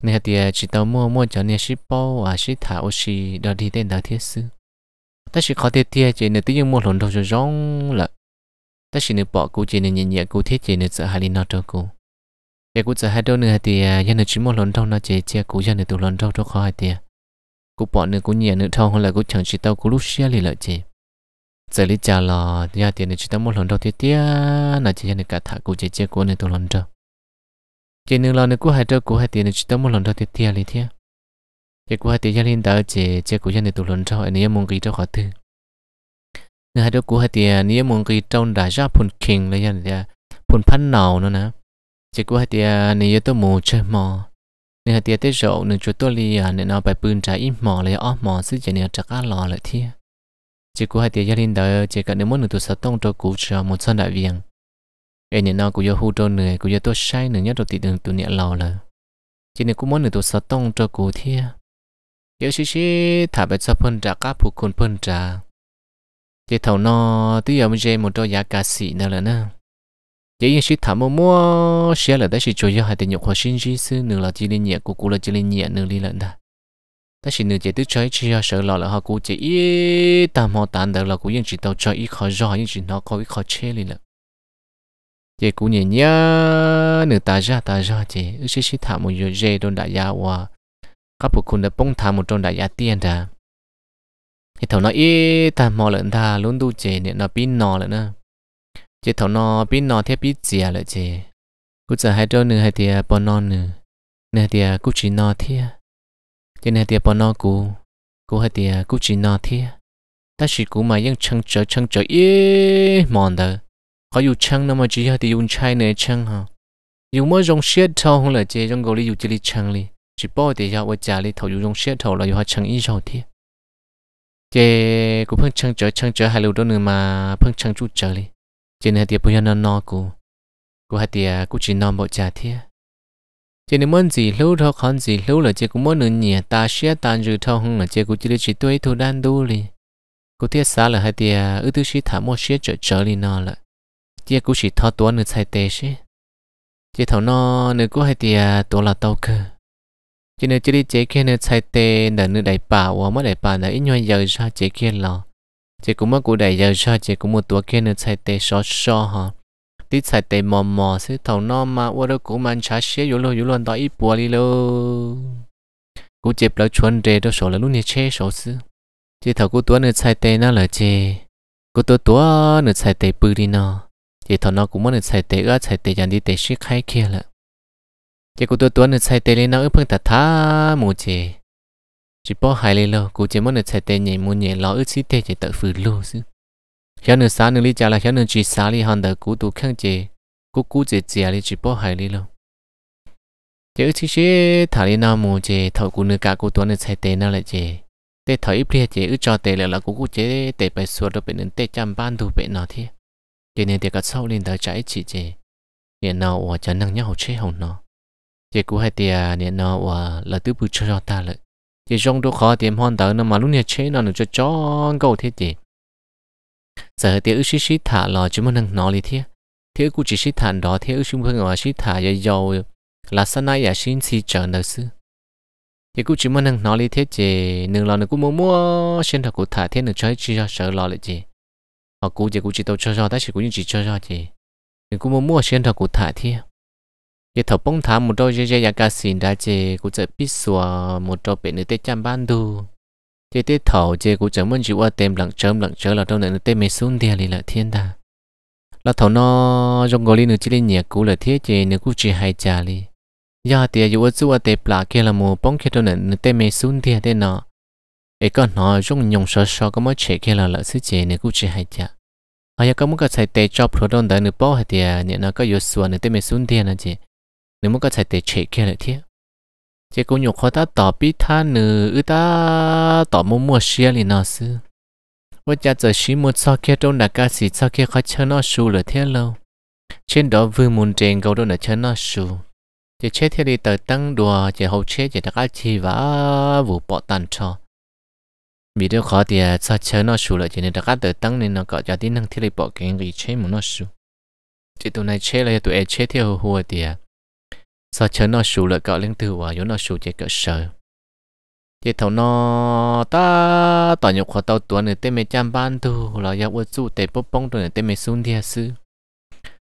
你还得只到么么叫你是包啊是塔，我是到底得到贴丝。但是靠点贴这你得用么轮着就扔了。ta chỉ nên bỏ cú chỉ nên nhận nhẹ cú thiết chỉ nên sợ hai linh nó cho cú để cú sợ hai đôi nữa thì à, dân được chỉ một lần trong nó chỉ chia cú dân được tụ lần trong cho khó hai tiền cú bỏ nữa cú nhẹ nữa thôi hơn là cú chẳng chỉ tao cú lúc xia lì lợi chỉ giờ lý chào là gia tiền được chỉ tao một lần trong thiết tia là chỉ dân được cả thả cú chỉ chia cú nên tụ lần trong chỉ nên lo nữa cú hai đôi cú hai tiền được chỉ tao một lần trong thiết tia lì thiết để cú hai tiền dân lên đó chỉ chia cú dân được tụ lần trong anh ấy mong kỳ cho khó thương nên hai đứa cũ hai tia nếu muốn cái trong đã ra phun kinh là dân tia phun phân nào nữa nè chỉ cũ hai tia nếu tôi mù chơi mò nên hai tia tới rộ nên chúa tôi li à, nên nó bài bươn trái im mò lấy ó mò xứ chỉ nên chắc ăn lại thia chỉ cũ hai tia gia đình đời chỉ cần nếu muốn được tôi sáu tông cho cũ chờ một sân đại viện em nên nó cũng do hưu trâu người cũng do tôi sai nữa nhất rồi thì đừng nhẹ lò là chỉ nên cũng muốn được tôi sáu tông cho cũ thia เดี๋ยวชิชิถ้าไปสับเพิ่นจากก้าผูกคนเพิ่นจาก thì thầu nó tuy giờ mình chơi một trò giá cá sĩ nữa là nè chỉ những sự thảm mua xe là đã sự chơi hai tiền nhục hoa sinh chi sư nửa là chỉ liên nhẹ của cụ là chỉ liên nhẹ nửa đi lần đó ta chỉ nửa chỉ tức chơi chỉ sợ lọ là họ cụ chỉ ít tạm họ tàn đầu là cụ những chỉ tàu chơi ít khó rõ những chỉ nó có ít khó chơi liên lận chỉ cụ nhẹ nhẹ nửa ta ra ta ra chỉ ước sự sự thảm một giờ chơi đồn đại gia và các bộ cụ đã bông thảm một trong đại gia tiền đó thì thầu nó ít ta mò lợn ta luôn đu chè nên nó pin nò lợn nữa chỉ thầu nó pin nò thế pin chè lợn chè cứ giờ hai trâu nữa hai tia bọn non nữa nè tia cứ chỉ nò thế chỉ nè tia bọn nó cú cú hai tia cú chỉ nò thế ta chỉ cú mà vẫn chăng chăng chờ ít mòn đó có dù chăng nó mà chỉ hai tia dùng chai nè chăng ha, dùng mới dùng xiết thâu không là chè trong gọi là dùng chỉ li chăng li chỉ bỏ thì ra ở chả li thầu dùng xiết thâu là dùng hai chăng ít rồi thế chế cũng phân chăng chở chăng chở hai lô đó nữa mà phân chăng chút chở đi chế này thì bây giờ nó no cũ cũ hai tiệt cũ chỉ no một trà thiệt chế này muốn gì lâu thôi còn gì lâu là chế cũng muốn nữa nhỉ ta xé ta rửa thâu hung là chế cũng chỉ để chỉ tuổi thôi đan đu đi cũ tiệt xa là hai tiệt ư thứ sĩ thả một xé chở chở đi nó là chế cũng chỉ thọ tuấn nữa sai tệ chứ chế thầu nó nữa cũ hai tiệt tổ là tàu cơ cho nên chỉ đi chế kia nên sai tê là nữ đại bà và mất đại bà là ít nhau giờ ra chế kia lò chế cũng mất cụ đại giờ ra chế cũng một tuổi kia nên sai tê so so ha tí sai tê mò mò sẽ thầu nó mà qua đó cũng mang trả xe yếu lo yếu lo đó ít bùa đi lô cụ chế bảo chuẩn đề đó số là lúc này chế số sư chế thầu cụ tuổi nên sai tê nó là chế cụ tuổi tuổi nên sai tê bự đi nó chế thầu nó cũng mất nên sai tê ở sai tê chẳng đi tê xí khai kia là chỉ cụ tôi tuấn được sai tê lên nó ướp phương tạt thá mù chè chỉ bỏ hai lên lo cụ chỉ muốn được sai tê nhảy mù nhảy lo ướp xí tê chỉ tự phử lô chứ khi nữa sáng nữa đi chả là khi nữa chỉ sáng đi hàng đầu cụ tôi khăng chè cụ cụ chè chè là chỉ bỏ hai lên lo chỉ ướp xí xí thả lên nó mù chè thầu cụ nữa cả cụ tuấn được sai tê nó lại chè để thở ít bia chè ướp cho tê lại là cụ cụ chè tê phải suốt rồi bên tê chăm ban thủ bên nó thế cho nên để các sau lên tới trái chỉ chè nên nào ở chân năng nhau chế hồng nó chỉ cú hai tia nè nó và là tứ bự cho cho ta lệ chỉ trong đó khó tiệm hòn tử nó mà lúc nè chế nó nó cho cho câu thế gì giờ tia ước xí xí thả lò chứ mà nâng nó lý thế thế cú chỉ xí thả đó thế ước xung phương ở xí thả giờ giàu là sáng nay à xin xí chờ nợ sư chỉ cú chỉ muốn nâng nó lý thế gì nương lò nó cú mua mua xin thật cú thả thế nó chơi chỉ cho sợ lò lại gì họ cú chỉ cú chỉ tàu cho cho ta chỉ cú chỉ cho cho gì nương cú mua mua xin thật cú thả thế ye thầu bông thả một đôi dây dây cá xin ra cũng sẽ biết xóa một đôi bên nữa tết chăm ban đu chê tết thầu cũng sẽ muốn chịu ở tem lặng chớm lặng chớ là đâu nữa tết mấy xuống đi là thiên đà là thầu nó trong gọi nữa chỉ lên nhẹ cũ là thiết chê nữa cũng chỉ hai trà li giờ dạ, thì dù ở chỗ tết plà là một bông kia đâu nữa tết mấy xuống đi thế nọ ấy còn nó trong nhung sợ sợ có mới chế kia là lợi sư chê nữa cũng chỉ hai trà hay có muốn cái sai tết cho pro đâu nữa bao hết thì nó có yếu xóa nữa tết mấy xuống đi là chê นึ่มันก็ใช้แต่เฉกแค่ละที่เจ้ากูหยกเขาตาต่อปีท่านหนึ่งอือตาต่อมมั่วเชียลีนอสว่าจะจะชิมมุดซอกแค่ตรงนักกาสีซอกแค่เขาเชนอสูเหลือเที่ยเราเช่นดอกวืมุนเจงเขาโดนเชนอสูจะเช็ดเที่ยวเตอตั้งดัวจะหูเช็ดจะตะกาชีวะวูปตันชอมีเดียวขอเดียวซอเชิญนอสูเลยจอเจนตะกัาเตอตั้งนี่นก็จะที่นั่งเที่ยวปอกเก่งกีเช่มุนอสูจะตัวในเช่เลยตัวเอเช่เที่ยวหัวเดียว sợ chớ nó sủ lợi cọ lên từ và yếu nó sủ chế cả sờ. chế thầu nó ta tỏ nhục khó tàu tuần này tên mày chăm ban thu, là giáo ước du tế bốc bông tuần này tên mày xuống thiệt sư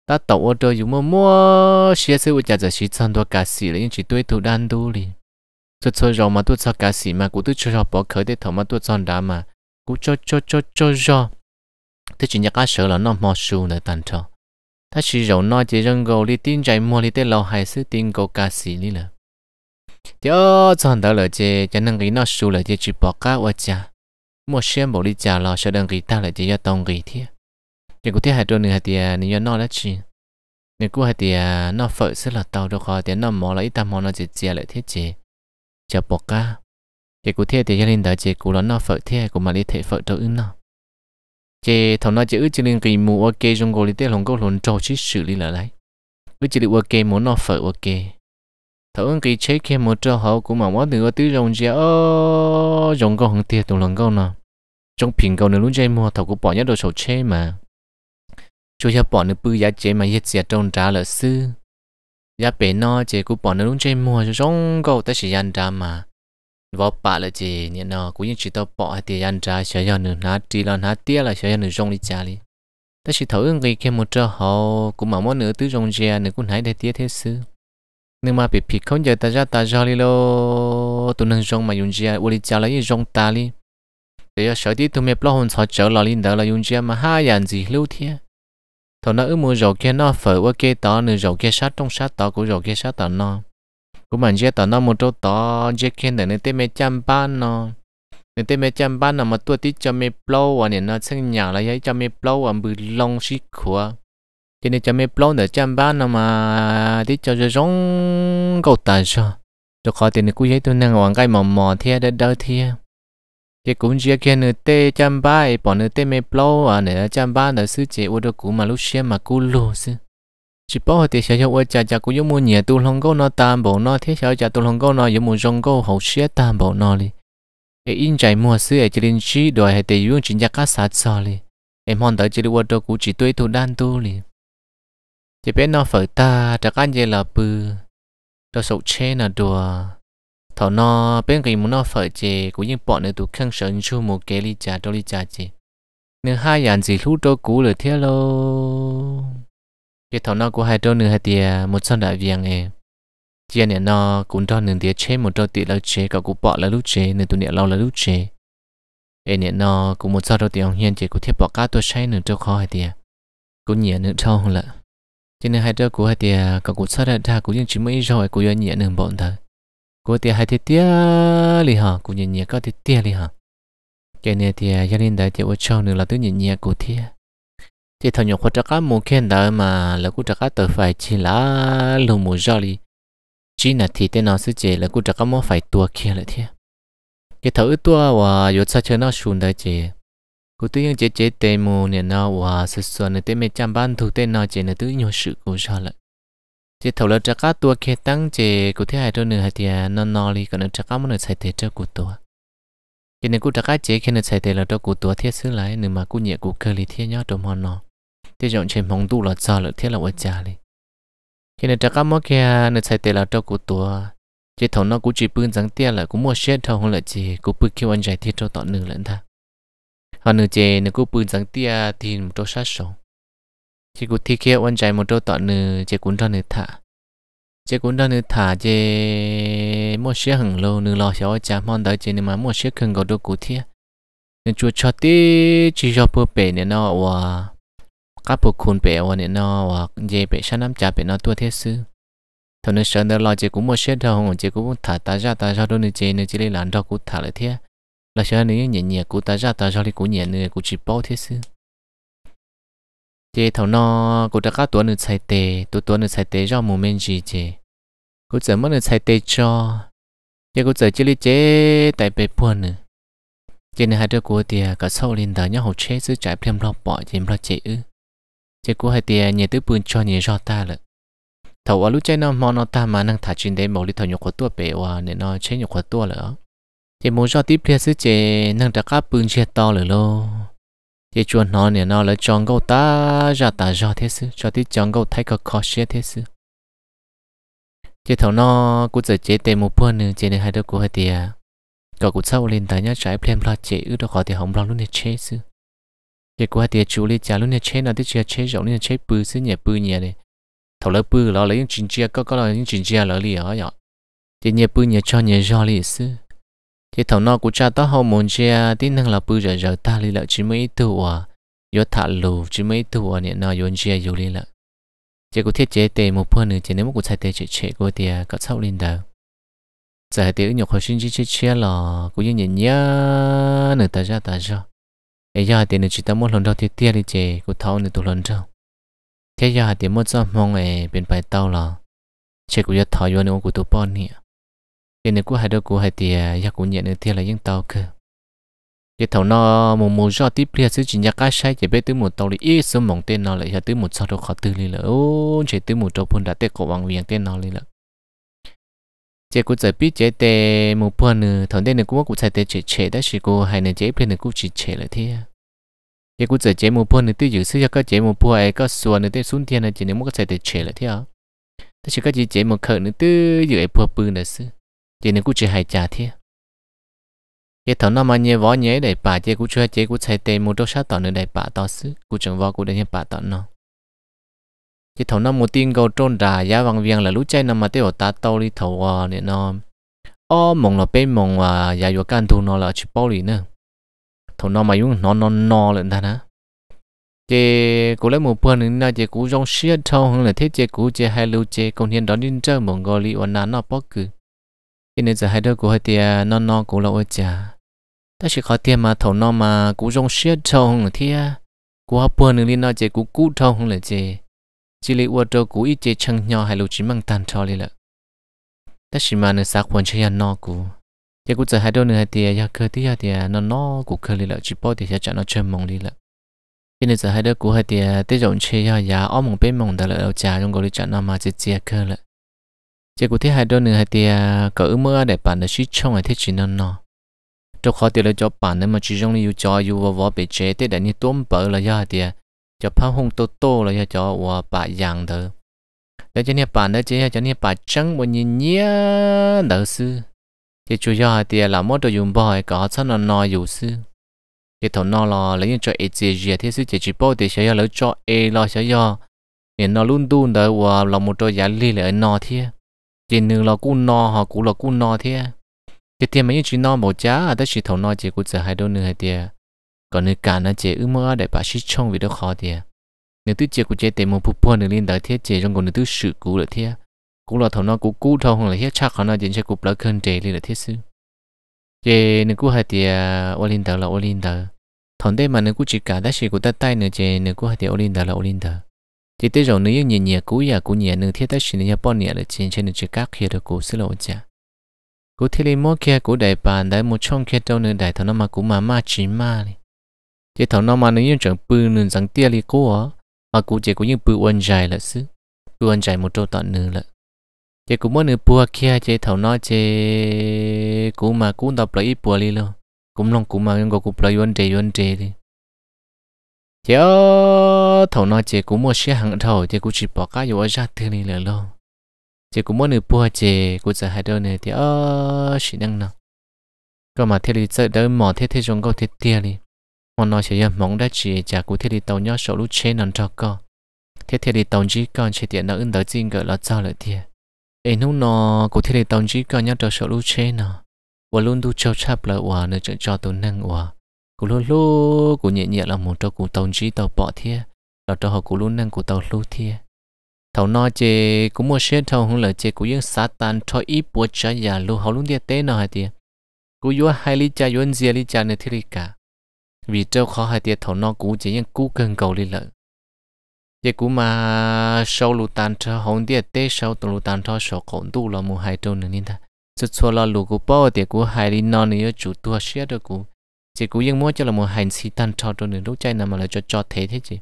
ta tàu ô tô dùng mua mua xe sư ước chả giờ xí chân đồ cả xì là chỉ tuổi thủ đan tu li tôi chơi rồi mà tôi cho cả xì mà cũng tôi chơi rồi bỏ khởi để thầu mà tôi chọn đá mà cũng cho cho cho cho cho thế chỉ nhắc ai sợ là nó mò sù này tàn trò ta chỉ rầu nói chỉ rằng gầu đi tin chạy mua đi tên lâu hay sự tin gầu cả xì đi là chứ chọn đó là chứ cho nên cái nó sù là chứ chỉ bỏ cả qua cha một xem bộ đi trả lo cho đừng cái ta là chỉ cho tông cái thế chỉ có thể hai đôi nữa thì cho nó là chi nếu cũng thì nó phải sẽ là tàu cho họ thì nó mò lại ta mò nó chỉ chia lại thế chứ cho bỏ cả chỉ có thể thì gia đình đó chỉ cũng là nó phải thế cũng mà đi thể phải đâu nó chế thằng nó chế chỉ liên kỳ mù ok trong gọi lý tế lòng gò lồn trò chỉ xử lý là lại ước chỉ được ok muốn nó phải ok thằng ông kỳ chế kia một trò họ cũng mà mất được tứ rồng chế ơ rồng gò hằng tiệt tụng lòng gò nào trong phim gò này luôn chơi mua thằng cũng bỏ nhát đồ sầu chế mà chú ya bỏ nửa bư giá chế mà hết xe trong trả lợi sư ya bể nó chế cũng bỏ nửa luôn chơi mua trong gò tới sẽ dàn ra mà vợ bà là gì nhỉ nó cũng như chị tao bỏ hai tiền ăn trái sợi dây nữa nát đi là nát tia là sợi dây nữa rong đi chả đi ta chỉ thử người kia một chỗ, họ cũng mà món nữa tứ rong ra nữa cũng hãy để tia thế xứ nhưng mà bị bị không giờ ta ra ta ra đi lo tụi nâng rong mà dùng ra u đi chả lấy rong ta đi để sợi tí tụi mẹ lo hồn sợ trở lại lên đó là dùng ra mà hai dàn gì lưu thiệt thằng nó ước mơ rầu kia nó phải, qua kia tao nữa rầu kia sát trong sát tao cũng rầu kia sát tao nó cũng mà chết tao nó một chỗ tao chỉ khi này nên tên mẹ chăm ban nó nên tên mẹ chăm ban nó mà tôi tí cho mẹ blow à nên nó sinh nhà là ấy cho mẹ blow à bự long xí khua cho nên cho mẹ blow nữa chăm ban nó mà tí cho cho giống cầu tài cho rồi khỏi tiền cũng vậy tôi năng hoàng cái mỏ mò thia đã đỡ thia thì cũng chỉ khi nửa tê chăm ba ấy bỏ nửa tê mẹ blow à nửa chăm ba nửa sư chế ô tô cũ mà lúc xem mà cú lô sư chỉ bảo họ thì sẽ cho cha cha cũng giống mua nhà tu long câu nó tam bộ nó thế sẽ cha tu long câu nó giống mua rong câu hậu sẽ tam bộ nó đi em in chạy mua sữa em chỉ linh chi đòi hệ tiền dùng chính giá cá sát sao đi em hòn tới chỉ đi qua đâu chỉ tuổi thu đan tu đi chỉ biết nó phải ta chắc anh gì là bự Đồ sầu che là đồ thọ nó bên cái muốn nó phải chè cũng như bọn này tụ khăng sờn chu một cái ly trà đâu ly trà chè nên hai dàn gì lúc đâu cũ là thế lâu cái thầu nó của hai trâu nữa hai tia à, một sân đại vieng ấy chia nè nó cũng cho nửa tia chế một đôi tia lâu chế cả cũng bỏ là lúc chế nửa tụi nè lâu là lúc chế ấy nè nó cũng một sân đôi tia ông hiền chế cũng thiết bỏ cá tôi say nửa đôi kho hai tia à, cũng nhẹ nửa trâu không lợ cho nên hai trâu của hai tia à, cả cũng sân đại ra cũng những chỉ mấy rồi cũng do nhẹ nửa bọn thôi của tia hai tia tia lì hả cũng nhẹ nhẹ có tia tia lì hả cái này thì gia đình đại tia ở trâu nửa là tứ nhẹ nhẹ của tia thì thằng nhỏ khoa trắc cá mua khen đó mà là cú trắc cá tự phải chỉ là lù mù gió đi chỉ là thì tên nó sẽ chỉ là cú trắc cá mua phải tua kia lại thế cái thằng ướt tua và yếu sao chơi nó xuống đây chỉ cú tự nhiên chế chế tê mù này nó và sự sửa nên tên mẹ chăm ban thủ tên nó chỉ là tự nhiều sự cố sao lại thì thầu là trắc cá tua kia tăng chỉ cú thấy hai đôi nửa thì à, nó nó đi còn nó trắc cá một nửa sai thế cho cú tua cho nên cú trắc cá chế khi nó sai thế là cho cú tua thiết xứ lại nửa mà cú nhẹ cú cười lý thiết nhau trong hòn nó thế chọn trên mong tu là sao là thế là quá cha đi khi này chắc các món kia nó chạy tiền là cho của tôi chỉ thầu nó cũng chỉ bưng dáng tiền là cũng mua xe thầu không là chỉ cũng bưng kêu anh giải thiết cho tọt nửa lẫn tha họ nửa chè nó cũng bưng dáng tiền thì một chỗ sát sống chỉ cũng thi kêu anh giải một chỗ tọt nửa chỉ cũng cho nửa thả chỉ cũng cho nửa thả chỉ mua xe hàng lâu nửa lo xéo chả mong đợi chỉ mà mua xe không có đồ cụ thiết nên chùa cho tí chỉ cho bữa bể nên nó và các bộ khuôn bể ở nền nó và dễ bể sáng năm chả bể tua thế sư thằng nó sợ nó lo chỉ cũng một xét đâu chỉ cũng thả ta ra ta ra đôi nơi chơi nơi chỉ lấy làm đâu cũng thả lại thế là sợ nó nhẹ nhẹ cũng ta ra ta ra thì cũng nhẹ nữa cũng chỉ bao thế sư chế thầu nó cũng đã các tuần nữa sai tệ tụ tuần nữa sai tệ do một mình gì chế cũng giờ mất nữa sai tệ cho chế cũng giờ chỉ lấy chế tại bể buồn nữa chế này hai đứa của tiề cả sau lên đời nhau chế giữ trái plem lo bỏ chế lo chế ư chỉ có hai tia nhẹ tứ buồn cho nhẹ cho ta lận thầu ở lúc chơi nó mò nó ta mà năng thả chuyện đấy màu đi thầu nhục của tua bể và nên nó chế nhục của tua lỡ chỉ muốn cho tiếp theo sứ chế năng đặt các bưng chia to lỡ lô chỉ chuồn nó nè nó lấy chọn gấu ta ra ta ra thế sứ cho tiếp chọn gấu thay cái khó chia thế sứ chỉ thầu nó cũng chỉ chế tiền một bữa nữa chế nên hai đứa của hai tia cậu cũng sau lên tới nhá trái plem lo chế ước được khỏi thì hỏng lo luôn để chế sứ cái của hai chú li chả luôn nè chế nào thì chia chế rộng nè chế bự xí nhà bự nhà này thầu lỡ bự lỡ lấy những chuyện chia có có là những chuyện chia lỡ li ở nhở thì nhà bự nhà cho nhà do lì xí thì thầu nó của cha tao hậu môn chia thì năng là bự giờ giờ ta lì lỡ chỉ mấy tuổi do à. thả lù chỉ mấy tuổi à, nè nó yon chia yo lì lỡ chỉ có thiết chế tề một phần nữa chỉ nếu mà của sai tề chế chế của thì có sau lên đầu giờ thì nhục hồi sinh chỉ chế chia lò cũng như nhẹ nhà nữa ta ra ta ra giờ thì tiền chỉ ta muốn lần đầu tiên tiền đi chơi của thâu này tụ lần sau thế giờ thì mất ra mong ấy bên phải tàu là chơi của giờ thâu giờ nữa của tụ bọn nè tiền này của hai đứa của hai tia, giờ cũng nhận được tiền là những tàu cơ giờ thâu nó một một giờ tiếp theo sẽ chỉ nhắc cái sai chỉ biết tới một tàu đi ít số mong tên nó lại giờ tới một sau đó khó tư đi là ô chỉ tới một tàu phun đã tới cổ bằng viền tên nó đi là chế cũng giải biết chế tê một phần nữa ừ, thằng đây này cũng cũng sai tê chế chế đó chỉ cô hai này chế bên này cũng chỉ chế lại thế cái cú giờ chế mùa bùa nữa tôi giữ sự cho các chế mùa bùa ấy có xua nữa tôi xuống thiên là chỉ nếu muốn có thể để lại thế à thế các chỉ chế một khởi nữa tôi ấy bùa bự nữa sự chỉ nếu cú chỉ hại trả thế cái thằng nó mà nhẹ võ nhẹ để chế cú chơi chế cú chạy tê một đôi sát tỏ nữa để bà tỏ sự cú chẳng võ cú để nhẹ bà tỏ nó cái thằng nó một tin cầu trôn đà giá vàng là lúc chơi nằm mà tiêu ta tàu đi thầu nè nó ô mong là bên mong và giá vô can thu nó là chỉ bao lì nữa thầu nó mà dùng nó nó nó lên ta nè chị cô lấy một phần nữa là chị cũng rong xia thâu hơn là thiết chị cũng chế hai lưu chế công nhân đó đi chơi mong gọi li ổn nó bóc cứ cho nên giờ hai đứa cô hai tia nó nó cô là ôi chà ta chỉ khó tiền mà thầu nó mà cũng rong xia thâu hơn là thiết của hai bữa nữa đi nó chị cũng cú thâu hơn là chị chỉ lấy ua trâu cũng ít chế chân nhỏ hai lưu chỉ mang tan thâu đi ta chỉ mà nó xác quan chơi nó cũng giờ cũng giờ hai đôi nữa thì giờ khơi thì giờ thì nó nó cũng khơi lại chỉ bỏ thì giờ chả nó chơi mong đi lại cho nên giờ hai đứa cũng hai thì tới rộng chơi giờ giờ ôm mong bên mong đã lại chả trong cái chả nó mà chỉ chỉ khơi lại giờ cũng thấy hai đôi nữa thì có ước mơ để bạn được suy trong thì chỉ nó nó cho khó thì là cho bạn nên mà chỉ trong yêu cho yêu vào vào bị chết, tới để như tôm bự là giờ thì cho phá hung tô tô là giờ cho và bạn giang thôi để cho nên bạn đó chế cho nên bạn chẳng muốn nhìn nhớ đỡ xưa thì chủ yếu là tiền là mỗi đồ dùng bao có cho nó no dù sư thì thằng nó là lấy cho ít gì gì thì sư chỉ chỉ bao thì sẽ lấy cho e lo sẽ do nên nó luôn tuôn đợi và là một đôi giả lý lại no thế chỉ nương là cún no họ cũng là cún no thế thì tiền mấy chỉ no một giá à tới chỉ thầu no chỉ cũng sẽ hai đôi nửa hai tiền còn nửa cả nó chỉ ước mơ để bà sĩ trong vì đó khó tiền nửa thứ chỉ cũng chỉ tiền một phút phun nửa lên đời thế chỉ trong còn nửa thứ sự cũ là thiệt cú là thầu nó cú cú thầu hoặc là hết chắc họ nó chính sẽ cú lỡ khơn chế lên là thiết sư chế nên cú hai thì olin tờ là olin tờ thằng đây mà nên cú chỉ cả đã chỉ của ta tay nữa chế nên cú hai thì olin tờ là olin tờ chế tới rồi nếu nhiều nhiều cú ya cú nhiều nên thiết ta chỉ nhiều bao nhiêu là chính sẽ nên chỉ các khi được cú sẽ là chả, cú thì lên mỗi kia cú đại bàn đại một trong kia đâu nên đại thằng nó mà cú mà ma chỉ ma đi chế thằng nó mà nếu như chẳng bự nên rằng tia đi cú á mà cú chỉ cú như bự ôn dài là sư bự ôn dài một chỗ tận nữa là chị cũng muốn nửa bùa kia chị thầu nói chị cũng mà cũng đọc lấy bùa đi luôn cũng long cũng mà nhưng có cũng lấy vấn đề vấn đề đi chị ơ thầu nói chị cũng mua xe hàng thầu chị cũng chỉ bỏ cái vô ra tiền này là luôn chị cũng muốn nửa bùa chị cũng sẽ hai đôi này thì ơ chị đang nào cơ mà thế thì sẽ đỡ mỏ thế thế trong câu thế tia đi mà nói chỉ là mong đã chỉ trả cụ thế thì tàu nhớ sổ lúc chế nằm cho co thế thế thì tàu chỉ còn chế tiện nó ứng đỡ chính gọi là cho lợi tiền ấy nô nó cụ thể để tông chỉ có nhớ trò sợ lũ chế nó và luôn tu cho chấp là hòa nơi trận cho tổ năng hòa cụ luôn lú cụ nhẹ nhẹ là một trong cụ tông chỉ tàu bỏ thia là trò họ cụ luôn năng cụ tàu lú thiê thầu nó chê cũng mua xe thầu hơn là chê cụ yên sát tan cho ít bùa chả già lú họ luôn địa tế nó hay thiê cú yếu hai lý cha yếu dìa lý cha nơi thế cả vì trâu khó hai tiệt thầu nó cú chỉ những cú cần cầu lý lợi giờ cũng mà sau lũ tàn cho hồng địa tế sau tụ lũ tàn cho sổ cổng tu hai trâu nữa nên ta chút xua là lũ bao thì của hai đi non nữa chủ tua xia được cũng chỉ cũng yên mua cho là một hành si tàn cho trâu lúc chạy nào mà là cho cho thế chứ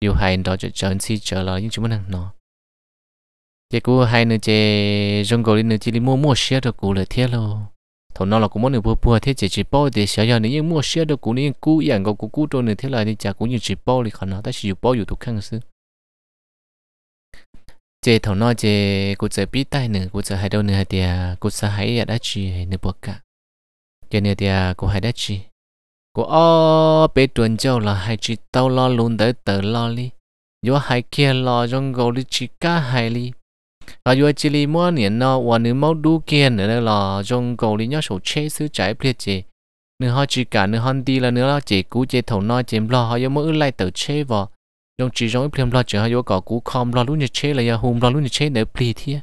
điều hành đó cho chờ si chờ là những chúng mình nó giờ cũng hai nữa chơi rong gò đi chỉ đi mua mua xia được cũng là thiết luôn thầu nó là cũng muốn được bùa bùa thế chỉ chỉ bao để xài giờ nếu mua xe được cũng nên cũ อย่างก็ cũ cho nên thế là thì chả cũng như chỉ bao thì khả năng ta chỉ bao อยู่ทุกครั้งซึ่งเจเถาน้อเจกูจะปีใต้หนึ่งกูจะให้เดาเนื้อเดียกูจะให้ยาได้ชีเนื้อบวกกะเจเนื้อเดียกูให้ได้ชีกูอ้อไปตวนเจ้าละให้ชีเต้าล้อลุนเต๋อเต๋อล้อลี่ยัวให้เคียรล้อจงกูลิชีก้าให้ลี่ là vừa chỉ li mua niên nó và nếu mau đủ kiện nữa là trong cầu li nhớ số chế sư trái biết gì nếu họ chỉ cả nếu hắn đi là nếu là chỉ cú chế thầu nói chém lo họ giống mỗi lại tự chế vợ trong chỉ trong phim lo chỉ họ yêu có cú com lo luôn như chế là yêu hôm lo luôn như chế để biết thiệt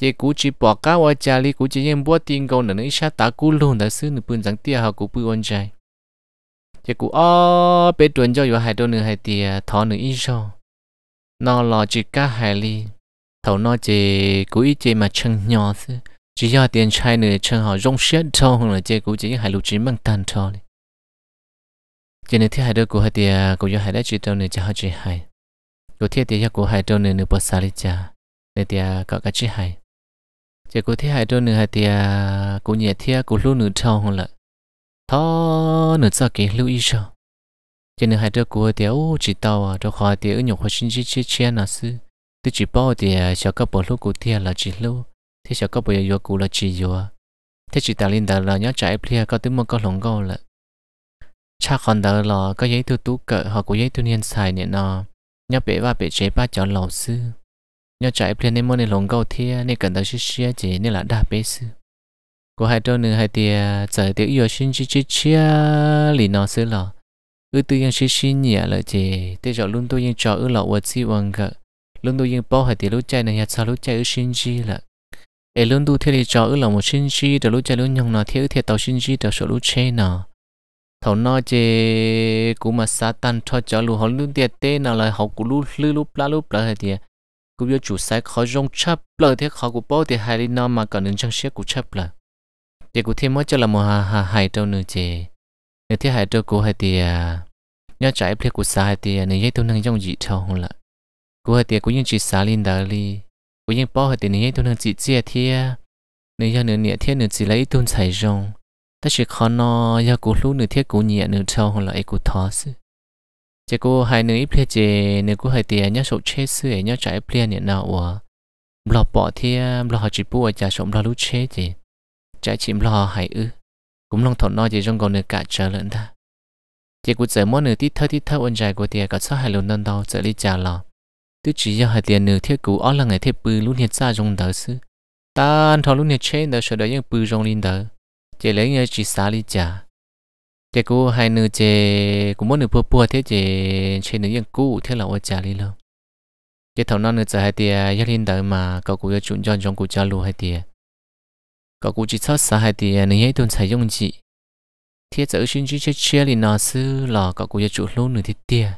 chỉ cú chỉ bỏ cá và chả li cú chỉ em bỏ tiền cầu nữa nữa sát ta cú luôn đã xứ nửa bên rằng tia họ cú bự on trái chỉ cú ơ bé tuần cho yêu hai đôi nửa hai tia thọ nửa ít rồi nó lo chỉ cả hai li thầu nói chỉ cúi chỉ mà chân nhỏ chỉ do tiền trai nữa chân họ rong xét thôi hoặc là chỉ cúi chỉ hai lục chỉ mang tan thôi chỉ nên thiết hai đứa của hai tia của do hai đứa chỉ đâu nữa cho họ chỉ hai của thiết tia của hai đâu nữa nữa bỏ xa đi cha nên tia có cái chỉ hai chỉ của thiết hai đâu nữa hai tia của nhẹ thiết của lưu nữa thôi hoặc là thọ nữa cho cái lưu ý cho chỉ nên hai đứa của tia ô chỉ tàu à cho họ tia ở nhục họ sinh chỉ chi chia nào xứ thì chỉ bảo thì cho các bộ lúc cụ thể là chỉ lưu thì cho các bộ yêu cụ là chỉ yêu thế chỉ ta linh là nhớ trái plia có tiếng mong có lòng gấu là cha còn đó là có giấy thư tú cỡ họ của giấy thư niên xài nè nó nhớ bể ba bể chế ba chọn lầu sư nhớ trái plia nên mong nên lòng gấu thia nên cần tới xí xí chỉ nên là đa bế sư của hai trâu nữa hai tia giờ tiểu yêu xin chỉ chi chia lì nó sư là ư tư yên xí xí nhẹ là chỉ thế cho luôn tôi yên chọn ư lọ vật si vàng cỡ luôn đôi yên bao hai tỷ lúc chạy này nhà sao lúc chạy ở sinh chi là để luôn đu theo đi cho ở lòng một sinh chi để lúc chạy lúc nhong nó theo theo tàu sinh chi để số lúc chạy nào, thầu nó chế, cũng mà sa tan cho cho lúc họ luôn tiệt tê nào là họ của lúc lư lúc la lúc là hai tỷ cũng biết chủ sai khó rong chấp lời thế khó của bao thì hai đi nó mà còn đến trang xếp của chấp là để cũng thêm mới cho là một hà hà hai đầu nữa chế, nếu thế hai đầu của hai tỷ nhớ trái plek của sai thì người như tôi năng trong gì thầu không lại cô hơi tiệt cú những chỉ xả linh đời li cú những bỏ hơi tiệt này tôi nên chỉ chia thia nếu giờ nửa nhẹ thiết nửa chỉ lấy tuôn chảy rong ta chỉ khó no giờ cú lúc nửa thiết cú nhẹ nửa trâu hoặc là ấy cú thó chỉ cô hai nửa ít plea chè nửa cú hơi tiệt nhớ sổ chết sư nhớ trái plea nhẹ nào ủa bỏ bỏ thia bỏ họ chỉ bùa chả sống bỏ lúc chết gì trái chỉ bỏ hải ư cũng lòng thọt no chỉ trong còn nửa cả chờ lợn ta chỉ cô chờ mỗi nửa tít thơ tít thơ ôn dài của tiệt cả sáu hai lần đơn đau chờ đi trả lòng tôi chỉ giờ hạt tiền nửa thiết cũ ó là ngày thiết bự luôn nhiệt xa dùng đỡ sư ta ăn thọ luôn nhiệt chế đỡ sợ đỡ những bự dùng linh đỡ chỉ lấy nhớ chỉ xá đi trả chỉ cũ hai nửa chế cũng muốn nửa bùa bùa thế chế chế nửa những cũ thế là ô trả lý lâu chỉ thầu non nửa trả hai tiền giờ linh đỡ mà cậu cũng chuẩn chọn trong cụ trả lù hai tiền cậu cũng chỉ sót xa hai tiền nửa những tuần xài dùng chỉ, thiết giờ xin chỉ chế chế linh nó sư là cậu cũng chủ luôn nửa thiết tiền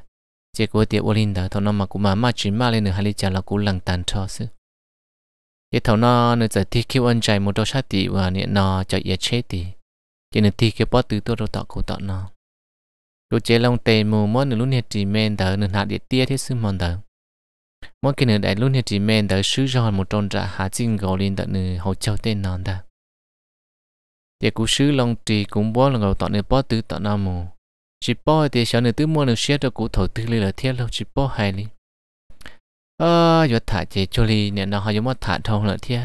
chỉ có tiệp olin đó thầu nó mà cũng mà mà chỉ mà lên nữa hay là là cũng lăng tàn cho sư cái thầu nó nửa giờ thì kêu anh chạy một đôi sát thì và niệm nó chạy yết chết thì cái nửa thi kêu bắt từ tôi đâu tọt cổ tọt nó đôi chế long tề mù mỗi nửa lúc nhiệt chỉ men đó nửa hạt địa tia thế sư mòn đó mỗi cái nửa đại lúc nhiệt chỉ men đó sứ cho một tròn ra hạ chân gò lên đó nửa hậu châu tên nó đó chỉ cú sứ long trì cũng bó là gò tọt nửa bó từ tọt nam mù chỉ bỏ thì cháu nữa tự mua được xe cho cụ thổ tư lý là thiết lâu chỉ bỏ hai lý ờ giờ thả chế cho lý nè nó họ giống mất thả thông là thiết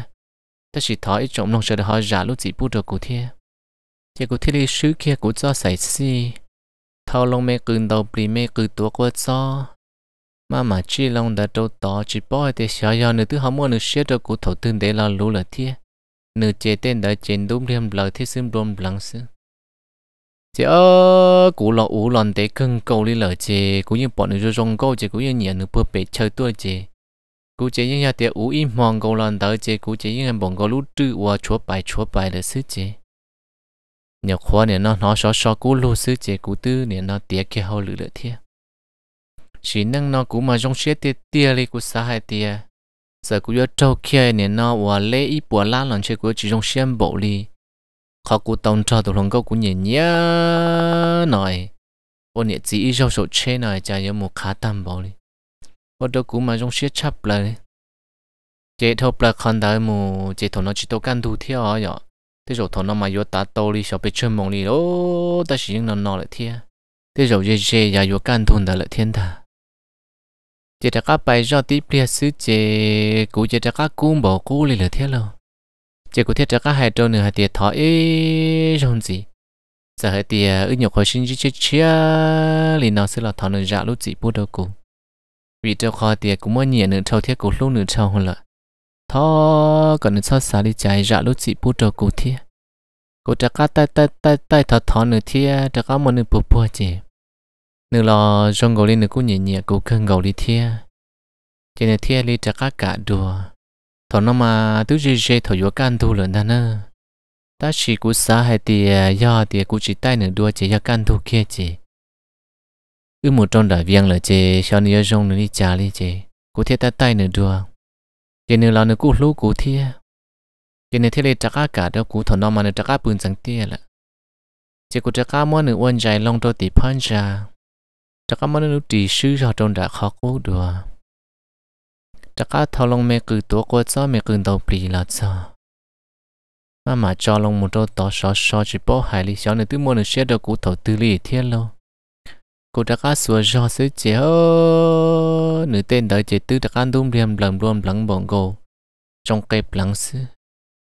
ta chỉ thói trộm nông sợ để họ giả lúc chỉ bút được cụ thiết chế cụ thiết lý sứ kia cụ cho sài si thao lông mê cưng đầu bì mê cưng tua qua cho mà mà chỉ lòng đã trâu tỏ chỉ bỏ thì cháu giờ nữa tự họ mua được xe cho cụ thổ tư để là lũ là thiết nữ chế tên đã trên đúng riêng lời thế xương rôm lắng xương chỉ ở cú lọ ú lòn tế cưng cầu đi lở chị cũng như bọn người trong câu chị cũng như nhẹ nữ bơ bể chơi tua chị cú chị những nhà tiệt ú im mòn cầu lòn tới chị cú chị như bọn câu lút trừ qua chúa bài chúa bài là xứ chị nhờ khóa này nó nó xó xó cú lô xứ chị cú tư này nó tiệt kia hậu lử lỡ thiệt chỉ năng nó cú mà trong xe tiệt tiệt này cú xa hai tiệt giờ cú yo trâu kia này nó và lấy ít bùa lá lòn chơi cú chỉ trong xe bộ đi khó cú tông cho tụi lòng có cú nhẹ nhẹ nồi ôn nhẹ chỉ rau số chê này chả nhớ một khá tam bảo đi có đôi cũng mà trong xiết chấp lại chế thâu là con đời mù chế thổ nó chỉ tô can thu theo ở nhở thế rồi thổ nó mà vô tá tao đi shop bị chơi mông đi ô ta chỉ những nó nó lại thia thế rồi chế chế giờ vô can thu đời lại thiên thà chế đã các bài do tiếp lia sứ chế cú chế đã các cung bỏ cú đi lại thia lâu chỉ có thể cho các hai trâu nữa hai tiệt thọ ấy không gì giờ hai tiệt ước nhục hồi sinh chỉ chết chia thì nó sẽ là thọ nữa dạ lúc chỉ bút đầu cũ vì trâu kho tiệt cũng muốn nhẹ nữa trâu thiết cũng lúc nữa trâu hơn lợi thọ còn nữa sao xả đi chạy dạ lúc chỉ bút đầu cũ thiết cụ cho các tay tay tay tay thọ thọ nữa thiết cho các món nửa bút bút chị nửa là trong gầu lên nữa cũng nhẹ nhẹ cụ cơn gầu đi thiết cho nên thiết đi cho các cả đùa ถอนมาตุจีเจถอยกันทุเรนเนอตาชีกุสาให้เตียยอเตียกุจิใต้หนึ่งดวงเจยกันทุเคจีอือมุจงดาเวียงเลยเจชาวนิยจงนี่จารีเจกุเทตใต้หนึ่งดวงเจเนือเราเนื้อกุลูกุเทียเจเนเทเลจักอากาศแล้กุถอนมาเนจักาปืนสังเตียละเจกุจัก้ามอหนึ่งวันใจลงตัวตีพันชาจัก้ามอหนึ่งตีชื่อชาวจงดาขอกู้ดวง chắc cả thâu lông mẹ cứ tổ quá cho mẹ cứ đầu bì là cho mà mà cho lông một chỗ tỏ sọ sọ chỉ bỏ hải lý xóa nữa tư mua nữa xe đầu cũ thầu tư lý thiết lâu cô đã cá sửa do sứ chế ơ nữ tên đợi chế tư đã cá đúng riêng lầm luôn lắng bọn gồ trong cây lắng sứ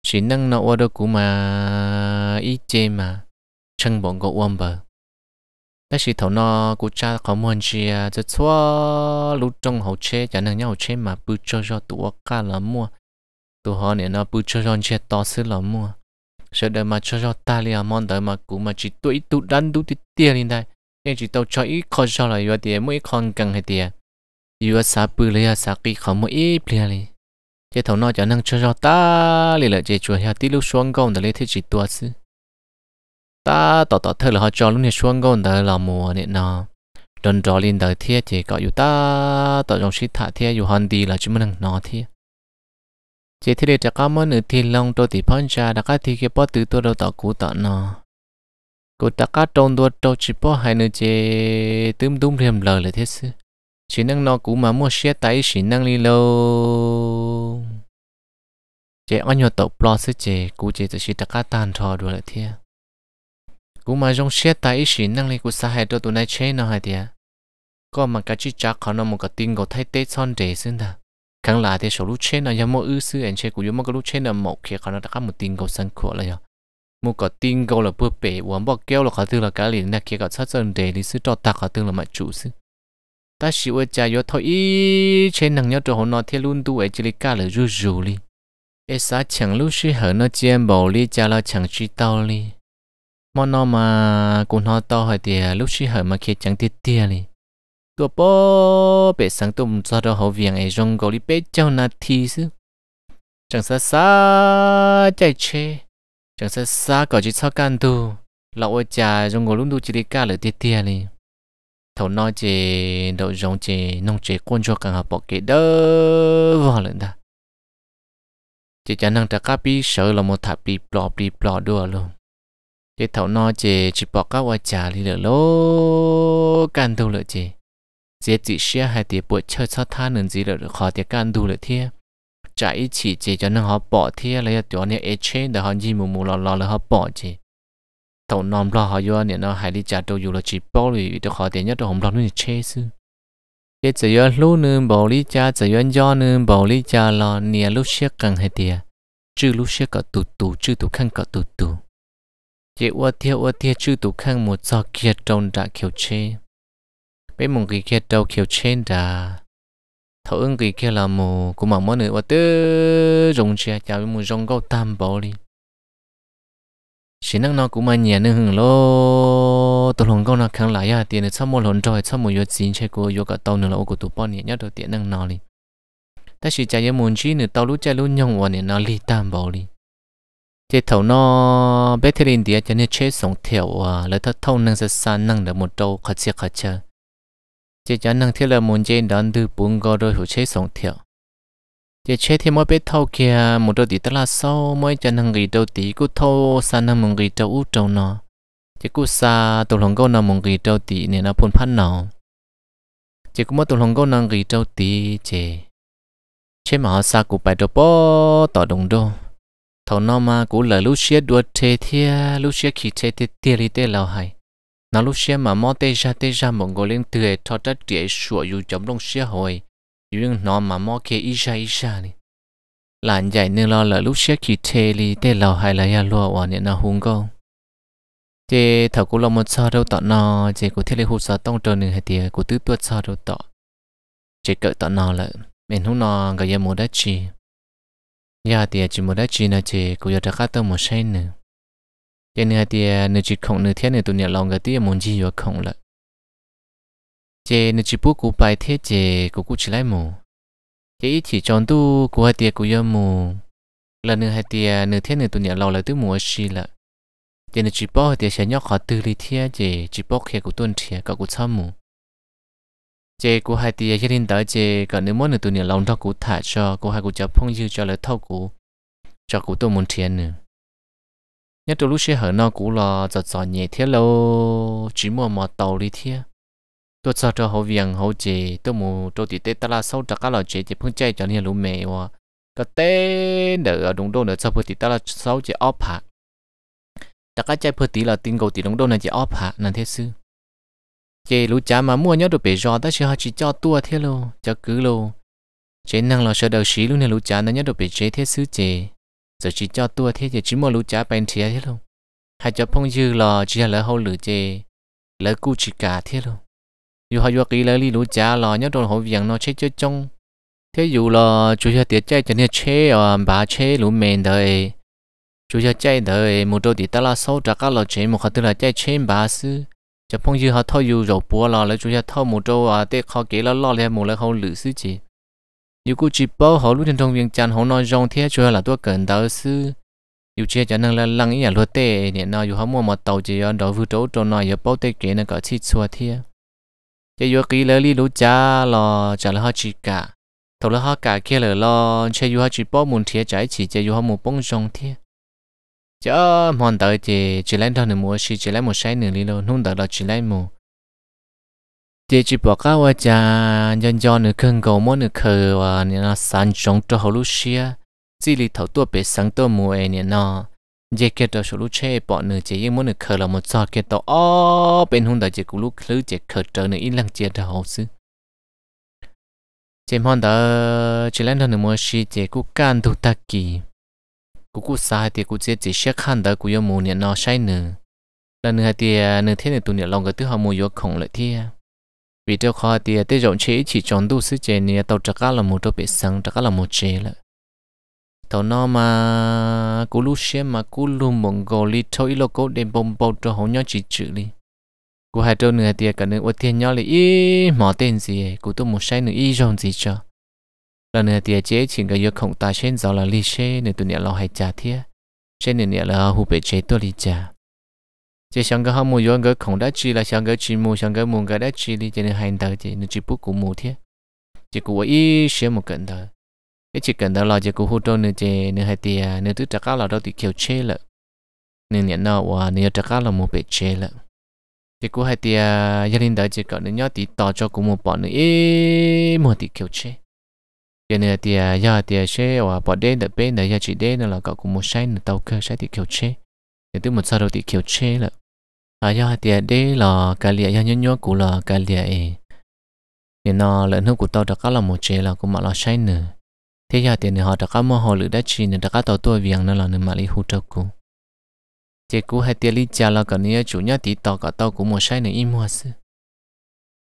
chỉ năng nó ở đâu cũ mà ít chế mà chân bọn gồ ôm bờ ta chỉ thấu nó của cha có muốn gì à cho lúc trong hậu chế chả năng nhau chế mà bự cho cho tụi cả là mua tụi họ này nó bự cho cho chế to xứ là mua sợ đời mà cho cho ta liền mong đợi mà cũng mà chỉ tụi tụ đắn tụ tụ tiền lên đây nên chỉ tao cho ít con cho vừa tiền mỗi con cần hay tiền vừa xả bự lấy xả kỳ khó mỗi ít tiền lên thấu nó chả năng cho cho ta liền lại chế chùa hạt tí lúc xuống công để lấy chỉ tua xứ ta tỏ tỏ thơ là họ cho lúc này xuống gôn đời là mùa này nọ. đơn trò lên đời thiê chỉ có yêu ta tỏ trong sĩ thả thiê yêu hoàn đi là chúng mình nọ thiê chỉ thế để cho các món nữ thiên long tôi thì phong cha, đã các thi kia bỏ từ tôi đầu tỏ cú tỏ nọ. cú ta các trôn đua trâu chỉ bỏ hai nữ chế tüm đúng thêm lời là thế sự chỉ năng nọ cú mà mua xe tay chỉ năng đi lâu chế anh nhớ tổ plo sẽ chế cú chế chỉ ta các tan trò đùa là thiê cũng mà trong xe tại ít xí năng lực của xã hội đó tụi này chế nó hay thế có mà cái chỉ chắc khó nó một cái tin có thay tế son để xin ta càng là thế số lúc chế nó giống mỗi ư sư anh chế của giống mỗi cái lúc chế nó một khi khó nó đã có một tin cầu sân khổ là nhở một cái tin cầu là bữa bể uống bao kéo là khó tư là cái liền này kia có sát sơn để đi sư cho ta khó tư là mặt chủ sư ta chỉ với cha yo thôi ý chế năng nhớ cho họ nó thế luôn tu ở chỉ cả là rú rú li ê sa chẳng lúc sư hở nó chiêm bầu li cha lo chẳng chi tao đi mà nó à, mà cũng nó to hỏi thì lúc chi hỏi mà kia chẳng tiết tia này tua bỏ bể sáng tụm cho đó hậu viện ấy rong gọi đi bé cháu na thi chứ chẳng xa xa chạy chê chẳng xa xa có chỉ sao can tu lão ơi cha rong gọi lúc tu chỉ đi cả lời tiết tia này thầu nói chê đậu rong chê nông chê quân cho càng hợp bỏ kế đỡ vào lần ta chỉ chả năng ta cá bi sợ là một thà bi bỏ bi bỏ đùa luôn เดี๋ยวเถานอเจจิบอกก้าวจาลีเหลือโลกันดูเหลือเจเจจิเชียให้เตี๋ยปวดเชิดชอท่าหนึ่งจีเหลือขอเตี๋ยกันดูเหลือเทียจะอีฉีเจจะนั่งหอบปอเทียเลยตัวเนี่ยเอเชนเดี๋ยวเขาจีมูมูรอรอเลยหอบปอเจเถานอมรอหอย้อเนี่ยนาะหายดีจัดตอยู่เลยจีปอเลยเดี๋ยวขอเตี๋ยเนี่ยตัวผมรอนู่นเชสเจี๋จะย้อนลู่หนึ่งบอกลิจ่าจะย้อนย้อนหนึ่งบอกลิจ่ารอเนี่ยลูกเชี่ยกังให้เตี๋ยจื้อลูกเชี่ยก็ตุ่ตุจื้อตุ่ขั้นก็ตุ่ตุ chế ua thiêu ua thiêu chữ tụ khăn một giọt kia trông đã kiểu chê bên mùng kỳ kia đâu kiểu chê đã thấu ứng kỳ kia là mù cũng mà món nữa ua tứ rồng chia chào với mù rồng gấu tam bảo đi chỉ năng nó cũng mà nhẹ nữa hừng lo, tụ hồn gấu nó khăn lại à tiền sao mua hồn rồi sao mua vô chín chơi cô vô cả tàu nữa là ô của tụ bọn nhẹ nhất đầu tiền năng nó đi ta chỉ chào với mù chi nữa tàu lú chơi lú nhông ua nữa nó li tam bảo đi chế thầu nó bé thế nên địa cho nên chế sống thiểu à lấy thất thâu năng sẽ san năng được một trâu khát chiếc khát chờ chế cho năng thiết là muốn chế đón từ bốn gò đôi hữu chế sống thiểu chế chế thì mỗi bé thâu kia một đầu tí tức là sau mỗi cho năng người đầu tí cứ thâu san năng một người trâu út trâu nó chế cứ sa tổ lòng câu nào một người trâu tí nên nó phun phát nào chế cứ mỗi tổ lòng câu năng người trâu tí chế chế mà họ sa cú bài đồ bó tỏ đồng đô thầu nó mà cũng là lúc xia đua thế thia lúc xia khi thế thế tiền đi thế lâu hay nó lúc xia mà mò tê ra tê ra mong gọi lên tươi thọ tất trẻ sủa dù chấm đông xia hồi nhưng nó mà mò kia ít ra ít ra đi làn dài nên lo là lúc xia khi thế đi thế lâu hay là ya lo ở nên nó hung go thế thầu cũng lo một sao đâu tọt nó thế cũng thế lấy hụt sao tông trời nữa hay tiền cũng tứ tuột sao đâu tọt chỉ cỡ tọt nó là mình không nó cái gì muốn đã chi nhà thì chỉ một đất chỉ là chỉ cũng được các tông một sai nữa cái này thì nếu chỉ không nữa thế này tụi nhà lòng cái tiếc muốn gì rồi không lận chỉ nếu chỉ bút cũng bài thế chỉ cũng cũng chỉ lại mù chỉ chỉ chọn tu của hai tiệt cũng yêu mù là nữa hai tiệt nữa thế này tụi nhà lòng là tụi mù xì lận chỉ nếu chỉ hai thì sẽ nhóc khó từ lý thế chỉ chỉ bỏ kia cũng tuân thiệt các cũng tham mù chế của hai tỷ gia đình tới chế còn nếu muốn nữa tụi nhiều lòng cho cụ thả cho cô hai cô cho phong dư cho lời thâu cụ cho cụ tôi muốn tiền nữa nhất từ lúc xe hở nó cũ là giọt giọt nhẹ thế lâu chỉ mua mò tàu đi thế tôi cho cho hậu viện hậu chế tôi muốn tôi thì tết ta là sâu chắc các là chế chế phong chạy cho nhiều lũ mẹ hoa có tên đỡ đúng đâu nữa sau thì ta là sâu chế óp hạ ta cái chạy phơi tỷ là tin cầu tỷ đúng đâu này chế óp hạ là thế sư chế lũ cha mà mua nhớ được bể rò ta sẽ họ chỉ cho tua thế lô cho cứ lô chế năng là sợ đầu sĩ luôn nè lũ cha nó nhớ được bể chế thế xứ chế giờ chỉ cho tua thế thì chỉ mua lũ cha bèn thế thế lô hay cho phong dư lò chỉ là hậu lử chế lỡ cu chỉ cả thế lô dù họ vừa kỹ lỡ li lũ cha lò nhớ đồ hộ viện nó chế chết trong thế dù lò chủ nhà tiệt chạy cho nên chế ở ờ, bà chế lũ mền đời chủ nhà chạy đời một đôi thì ta là sâu trả các lò chế một khát là chạy chế bà sư จะพงยืหาท่ออยู่รปัวลาแล้วจุยท่อหมูโจอ่ะเตะคอเกล้อล่อเลยหมูแล้วเขาหลือซื้อจีอยู่กูจีเป้าเขาลู่เทียนทงเวียงจันทร์เขานอนยองเทียช่วยหลัตัวเกินดาวซื้ออยู่เชียจะนั่งแล้วลังอีหยาลัวเตะเนี่ยนออยู่ห้ามัวมาเต่าจียอนดอกฟูโจจนนอยอย่าเป้าเตะเก๋นั่นก็ชิดชัวเทียจะอยู่กีเลยลี่รู้จ้าลอจะแล้วเขาจีกะถูกแล้วเขากะเคียเลยลอเชียอยู่เขาจีเป้ามุนเทียใจฉีจะอยู่ห้ามัวป้งจงเทีย chớ mòn tới thì chỉ lấy thôi mua xí chỉ lấy một sai nửa lilo nung tới đó chỉ lấy một thì chỉ bỏ cá qua cha nhân do nửa cân cầu mỗi nửa khờ và nó sản trong cho hồ lúc xia chỉ lì thầu tua bị sáng tua mua này nó giờ kia đó số lúc chơi bỏ nửa chỉ yên mỗi nửa khờ là một trò kết đó ó bên hung tới chỉ cũng lúc lứ chỉ khờ trở nửa ít lăng chia đó hồ xứ chỉ mòn tới chỉ lấy thôi nửa mua xí chỉ cũng can thu ta kỳ cú cú sai thì cú chết chỉ xét khăn đó cú yêu mù niệm sai nữa là nữa thì nữa thế này tụi niệm lòng cái thứ họ mù yêu khổng lại thì vì cho thì tới rộng chế chỉ chọn đủ sức chế này tàu trắc là một đôi bể sáng trắc là một chế là tàu nó mà cú lúc xem mà cú luôn mong gò li thôi ít lo đem bông bông cho họ nhớ chỉ chữ đi cú hai đôi nữa thì cả nữa ôi thiên nhớ là mỏ tên gì cú tôi một sai nữa ý rộng gì cho là nè tiệt chế chỉ cái yếu khổng ta trên giáo là li xe nè tụi nè lo hay trả thiệt trên nè nè là hụp bể chế tôi li trả chỉ sáng cái hôm mua yếu cái khổng đã chi là sáng cái chi mua sáng cái mua cái đã chi đi cho nên hành đầu chỉ nè chỉ bút cũng mua thiệt chỉ cũng ý xe một cận thôi cái chỉ cần đó là chỉ cũng hỗ trợ nè chế nè hay tiệt nè tụi trắc là đâu thì kiểu chế lợ nè nè nó và nè trả cá là mua bể chế lợ thì cũng hay tiệt gia đình đó chỉ còn nè nhớ thì tỏ cho cũng một bọn nữa ý mua thì kiểu chế giờ này thì giờ thì chế ở bỏ đế đập bên này giờ chỉ đế là cậu cũng một sai tàu cơ sai thì kiểu chế giờ tôi một sau đầu thì kiểu chế là à giờ thì đế là cái liệt giờ nhớ nhớ cũng là cái liệt nên nó lợn nước của tàu có là một chế là cũng mà là sai nữa thế giờ thì họ đã có mơ họ lựa đã chỉ nữa có tàu tôi việc nó là nữa mà đi hỗ trợ cũng chế cũ hay tiền lý cha là còn nhớ chủ nhớ thì tàu cả tàu cũng một sai nữa im hoa sư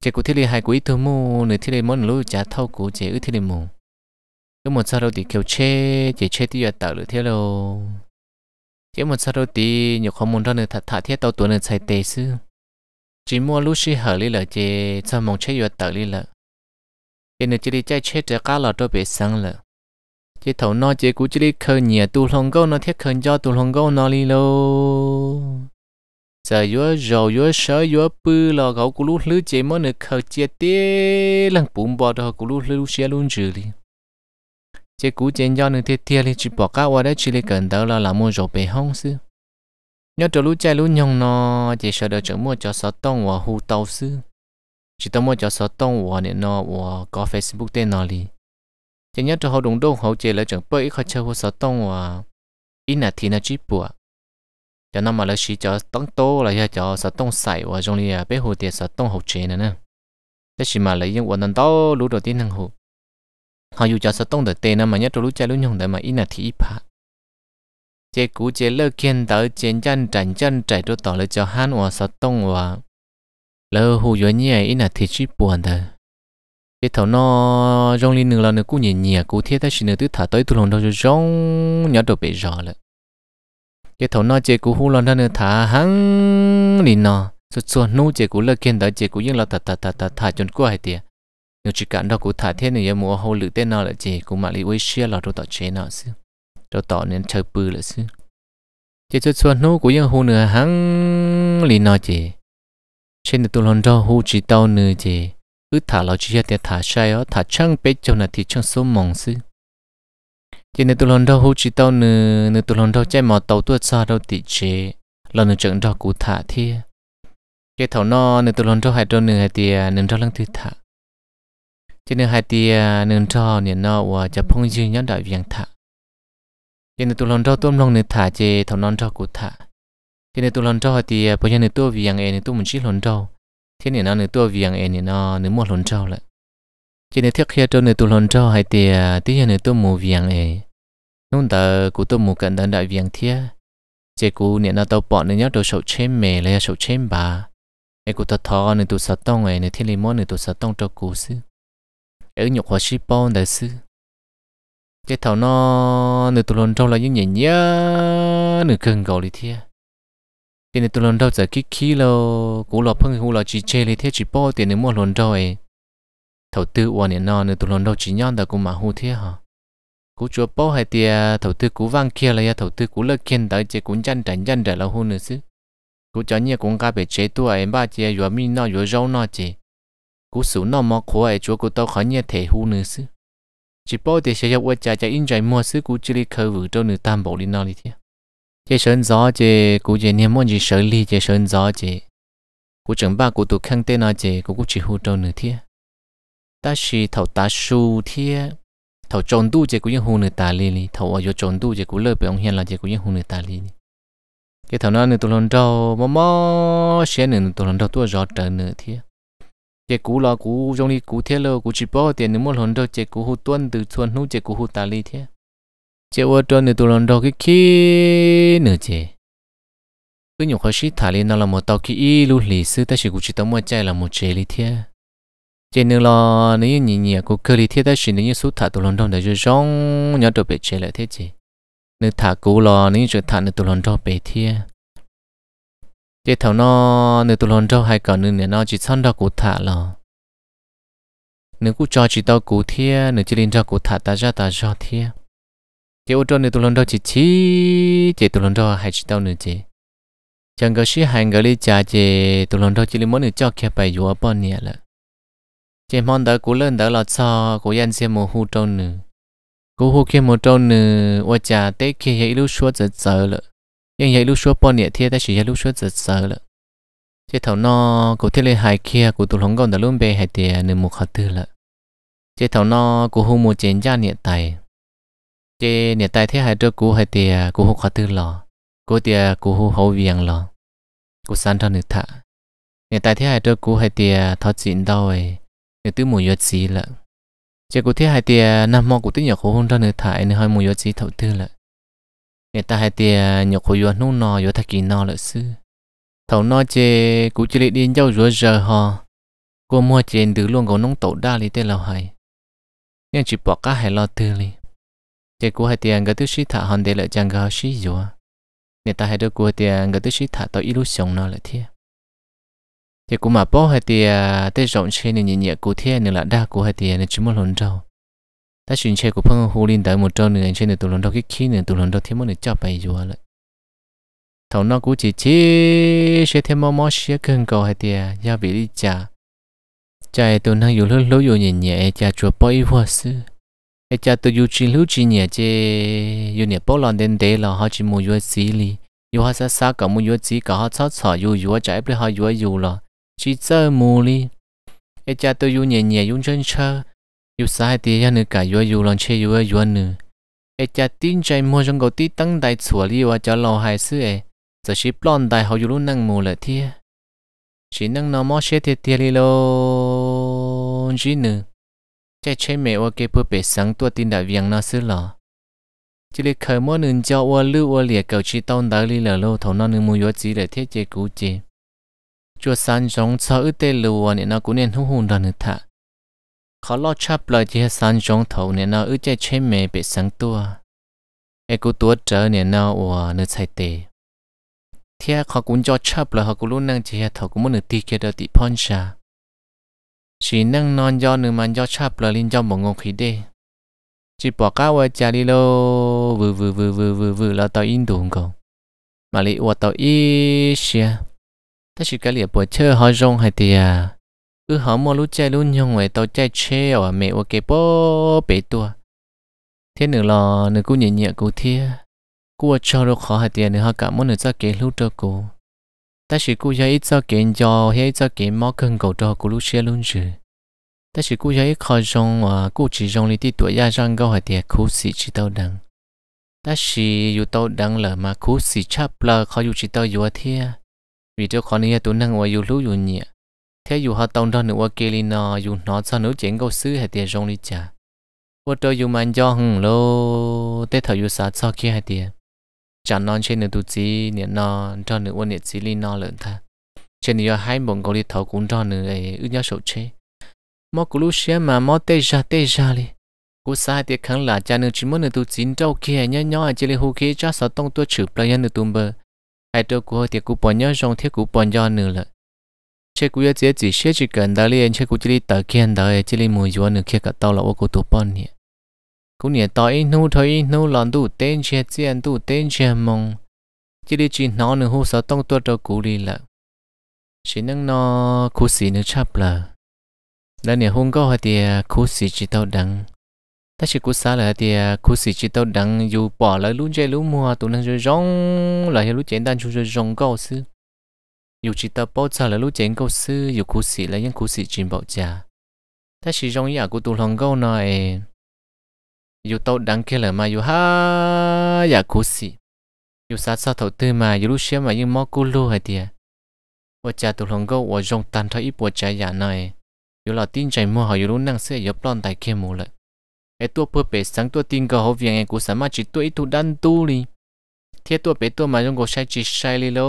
chế cũ thế này hai quý thưa mu nữa thế này món lúa chả thâu cũ chế ư thế này chứ một sao đâu thì kêu chê chỉ chê thì tạo được thế đâu chứ một sao đâu thì nhiều không muốn đâu nữa thật thà thiết tao tuổi nữa sai tê sư chỉ mua lúc xí hở lý là chê sao mong chê vừa tạo lý là thế nên chỉ đi chạy chê trở cá là đâu bị sang là chỉ thầu nó chỉ cú chỉ đi khơi nhẹ tu lòng gấu nó thiết khơi cho tu lòng gấu nó đi lô giờ yếu rồi yếu sợ yếu bự là gấu cú lúc lứa chế mới nữa khơi chia tê lăng bùm bò đó cú lúc lứa xé luôn chữ đi chế cú chén do nương thiệt thiệt thì chỉ bỏ cá qua đấy chỉ lấy cần tớ là làm mua rồi bể hông sư nhớ cho lũ chạy lũ nhông nó chỉ sợ đỡ chẳng mua cho sáu tông và hù tàu sư chỉ tao mua cho sáu tông và nên nó và có facebook tên nó đi chỉ nhớ cho họ đúng đâu họ chỉ là chẳng bơi ít khó chơi hù sáu tông và ít là thì nó chỉ bỏ cho nên mà lấy chỉ cho tông tô là cho sáu tông sải và trong này bé hù tiền sáu tông hậu chế nữa nè thế chỉ mà lấy những quần tao lũ đầu tiên thằng hù họ dù cho sốt tông được tên mà nhất lúc chơi lúc nhung đời mà ít là thì phá chế cú chế lơ kiên tới chiến chân tránh chân chạy đua tỏ lời cho han và sốt tông và lơ hù yếu nhẹ ít là thì chỉ buồn thôi chế thầu nó rong lên nửa lần nữa cú nhẹ nhẹ cú thiết ta xin nữa tứ thả tới tu lồng đâu cho rong nhỏ đồ bị rõ lại chế thầu nó chế cú hù lần nữa thả hắn đi nó suốt suốt nu chế cú lơ kiên tới chế cú yên là thả thả thả thả thả chuẩn cú hay tiệt nếu chỉ cần đâu cũng thả thế này mùa hậu lử tên nào là gì cũng mà lý với xe là đồ tỏ chế nào xứ đồ tỏ nên chơi bự là xứ chỉ cho xuân nô của những hồ nửa hắn lý nào gì trên tụ lon đâu hồ chỉ tao nửa gì cứ thả lão chỉ hết thả sai ó thả chăng bế cho là thì chăng số mong xứ chỉ nên tụ lon đâu hồ chỉ tao nửa nửa tụ lon đâu chạy mò tàu tuột xa đâu tị chế là nửa trận đâu cũng thả thế cái thầu no nửa tụ lon đâu hai đôi nửa thì nửa đâu lăng thứ thả cho nên hai tia à, nên cho nên nó và cho phong dư nhớ đại viên thả cho nên tụi lần cho tôm lòng nửa thả chê thầu non cho cụ thả cho nên tụi lần cho thì à, bây giờ nửa tua viên em nửa tua muốn chỉ lần cho thế nên nó nửa tua viên em nó nửa một lần cho lại cho nên thiết khi cho nửa tụi lần cho hai tia à, tí giờ nửa tua một viên em nông tờ cụ tua một cận đơn đại viên thiết chế cụ nửa nó tàu bỏ nửa nhớ đồ sầu chém mẹ lấy sầu chém bà ai cụ thọ thọ nửa tụi sát tông em nửa thiên lý món nửa tụi sát tông cho cụ xứ ở nhục hòa sĩ bò đại sư cái thảo nó nửa tụi lần đâu là những nhảy nhớ nửa cần gọi đi thia tiền nửa tụi lần đâu giờ kí kí lo cú lo phân hú lo chi chê đi thia chỉ bò tiền nửa mua lần đâu ấy thầu tư quan nè nó nửa tụi lần đâu chỉ nhon đã cũng mà hù thia hả cú chúa bò hay tiê, thầu tư cú vang kia là thầu tư cú lơ kiên tới chỉ cũng chăn tránh chăn trở là hù nửa sư, cú cho nhia cũng cả bể chế tua em ba chia vừa mi nó vừa râu nó chỉ cú sủ nó mò khó ai chúa cú tao khó nhẹ thể hú nữ sư chỉ bao để sẽ yêu cha cha in chạy mua sư cú chỉ li khơi vử cho nữ tam bộ đi nọ đi thế chế sơn gió chế cú chế niệm môn chỉ sở li chế sơn gió chế cú chẳng ba cú tụ khăng tên nó chế cú cú chỉ hú cho nữ thế ta xì thầu ta su thế thầu tròn tu chế cú yên hú nữ ta lì lì, thầu ở chỗ tròn tu chế cú lơ bị ông hiền là chế cú yên hú nữ ta lì li cái thằng nó nửa tụi lần đầu mà mà xe nửa tụi lần đầu tôi rõ trở nữ thế chế cú lo cú trong đi cú thiết lo cú chỉ bỏ tiền nếu một lần đâu chế cú hụt tuân từ tuần hụt chế cú hụt tài li thế chế ô tuần nữa tuần lần đâu cái khi nữa chế cứ nhiều khó sĩ tài li nó là một tàu khi lu lì sư ta chỉ cú chỉ tao mua chạy là một chế li thế chế nữa lo nếu như nhìn nhẹ à, cú cơ li thế ta chỉ nếu số thả tuần lần đâu để cho rong nhớ được bể chế lại thế chế nếu thả cú lo nếu như thả nữa tuần lần đâu bể thế thế thầu nó nửa tuần lon trâu hay cả nửa nè nó chỉ săn đâu cụ thả là nửa cụ cho chỉ tao cụ thia nửa chỉ lên cho cụ thả ta ra ta cho thia thế ô trâu nửa tuần lon trâu chỉ chỉ chỉ tuần lon trâu hay chỉ tao nửa chỉ chẳng có sĩ hành cái gì cha chỉ tuần lon trâu chỉ lên món nửa cho kia bài vua bọn nè là chỉ mong đó cụ lên đó là cho cụ yên xem mồ hôi trâu nửa cụ hôi kia mồ trâu nửa ô cha tết kia hiểu lúc suốt giờ giờ nhưng vậy lúc số bọn nhẹ thiệt ta chỉ lúc số rất sợ rồi. thế thầu nó cổ thiết lên hai kia cổ tụi hồng còn đã luôn bề hai tiền nên một hạt tư rồi. thế thầu nó cổ hung một chén gia nhẹ tài thế nhẹ tài thế hai trơ cổ hai tiền cổ hung hạt tư lọ cổ tiền cổ hung hậu viền lọ cổ san thân được thả nhẹ tài thế hai trơ cổ hai tiền thọ chín đâu ấy nhẹ tứ mùi yết xí rồi. chỉ có thế hai tiền năm mò của tứ nhỏ khổ hôn ra nửa thải nửa hai mùi yết xí thầu tư rồi người ta hay tiền nhục hồi nô nò vô thắc kỳ nò lợi sư thầu nò chê cú chỉ lệ điên dâu rửa giờ họ cô mua chê từ luôn có nông tổ đa lý tên lầu hay nhưng chỉ bỏ cá hay lo tư lý chê cú hay tiền cái thứ sĩ thả hòn để lợi chàng gào sĩ dùa người ta hay đưa cú tiền cái thứ sĩ thả tao illusion nò lợi thiệt thì cũng mà bố hay tiền tê rộng trên nền nhẹ cụ thiên nên là đa cụ hay tiền nên chỉ một lần đầu ta chuyển xe của phong hồ Linh tới một trâu nữa trên này tụi lần đầu kí khí nữa tụi lần đầu thêm một nữa chắp bay rồi lại thầu nó cũng chỉ chỉ xe thêm mò mò xe cơn cầu hay tiề gia vị đi chả chả tụi nó dù lúc lúc dù nhẹ nhẹ chả chùa bay hoa sư cái chả tụi dù chỉ lúc chỉ nhẹ chứ dù nhẹ bao lần đến đấy là họ chỉ muốn vô xí li dù họ sẽ xa cả mua vô xí cả họ chót chỏ dù dù chả ép họ dù dù là chỉ chơi mù li cái chả tụi dù nhẹ nhẹ dùng chân chơi yêu sai thì anh cả yêu yêu lòng chơi yêu yêu nữa cái cha tin chạy mua trong cái tí tăng đại chùa đi và cho lo hai sự giờ chỉ plon đại học yêu luôn năng mù lại thiệt chỉ năng nó mới sẽ thiệt thiệt đi lo chỉ nữa chạy chơi mẹ và cái bữa bể sáng tua tin đại viếng nó xứ lo chỉ lấy khởi mua nương cho và lưu và liệt cầu chỉ tông đại đi là lo thầu nó nương mua yếu chỉ để thiết chế cũ chế chùa san trong cho ước tê lưu và nó cũng nên hung hùng đoàn thạ khó lo chắp lời chỉ sang trong thầu nè nó ư chạy chế bị sáng tua e cú tua trở nè ủa nửa chạy tề thế khó cũng cho chắp lời họ cũng luôn năng chỉ thầu cũng nửa tì kia đợi tì pon xa chỉ năng non do nửa màn do chắp lời lên cho một ngô khí đê chỉ bỏ cá qua chà lô vừa vừa vừa vừa vừa vừa là tàu in đủ không mà lại ủa tàu ít xia ta chỉ cái liệp bữa chơi họ rong hay tiệt cứ họ mua lú chơi luôn nhung ngoài tàu chơi chơi ở mẹ ok bố bể tua thế nữa là nữa cú nhẹ nhẹ cú thia cú cho đâu khó hạt tiền nữa họ cả muốn nữa cho kế lú cho cô, ta chỉ cú chơi ít cho kế cho hay cho kế mò cần cầu cho cô lú chơi luôn chứ ta chỉ cú chơi khó rong à cú chỉ rong đi tuổi gia rong gạo hạt tiền cú sĩ chỉ tàu đằng ta chỉ yêu tàu đằng là mà cú sĩ chắp là khó yêu chỉ tàu dù thia vì cho khó này tôi năng ở yêu lú yêu nhẹ thế dù họ tông đó nữa kia li nọ dù nó cho nữ chuyện câu xứ hay tiền rong đi chả vô trò dù mang cho hừng lô tết thở dù sao cho kia hay tiền chẳng non trên nửa tu chí niệm nọ cho nửa quân niệm chí li nọ lớn tha trên nửa hai bọn câu đi thầu cũng cho nửa ấy ư nhớ sổ chế mò cú lu xe mà mò tê ra tê ra li cú sai tiệt khẳng là cha nửa chỉ muốn nửa tu chín trâu kia nhớ nhớ chỉ li hú kia cha sao tông tua chửi plei nửa tumber hai trâu cô thì cú bỏ nhớ rong thiết cú bỏ nhớ nửa lợn chế cú chế chỉ chế chỉ cần đó liền chế cú chỉ tờ kiên đó chỉ li mùi gió nữa kia cả tàu là ô cú tụ bọn nhỉ cú nhỉ tao ít nu thôi ít nu lòn đủ tên chế chỉ ăn đủ tên chế mong chỉ li chỉ nó nữa hú sao tông tuột đầu cú li là chỉ năng nó cú xì nữa chắp là đó nhỉ hôm có hai tia cú xì chỉ tao đắng ta chỉ cú xa là tia cú xì chỉ tao đắng dù bỏ lại luôn chơi luôn mua tụ năng chơi rong lại luôn chơi đan chơi rong cao xứ dù chỉ tập bao giờ là lúc chén câu sư dù cú sĩ là những cú sĩ trình bảo trả ta chỉ trong nhà của tụ lòng câu này dù tàu đăng kia là mà dù ha nhà dạ cú sĩ dù sát sao thấu tư mà dù lúc xem mà nhưng mò cú lu hay tiệt và trả tụ lòng câu và trong tan thay ít và trả nhà này dù là tin chạy mua họ dù lúc năng sẽ giúp lon tại kia mù lại ai tua bơ bể sáng tua tin câu họ việc nghe cú sáng mà chỉ tua ít tu đan tu đi thiết tua bé tua mà dùng gỗ sai chỉ sai lì lô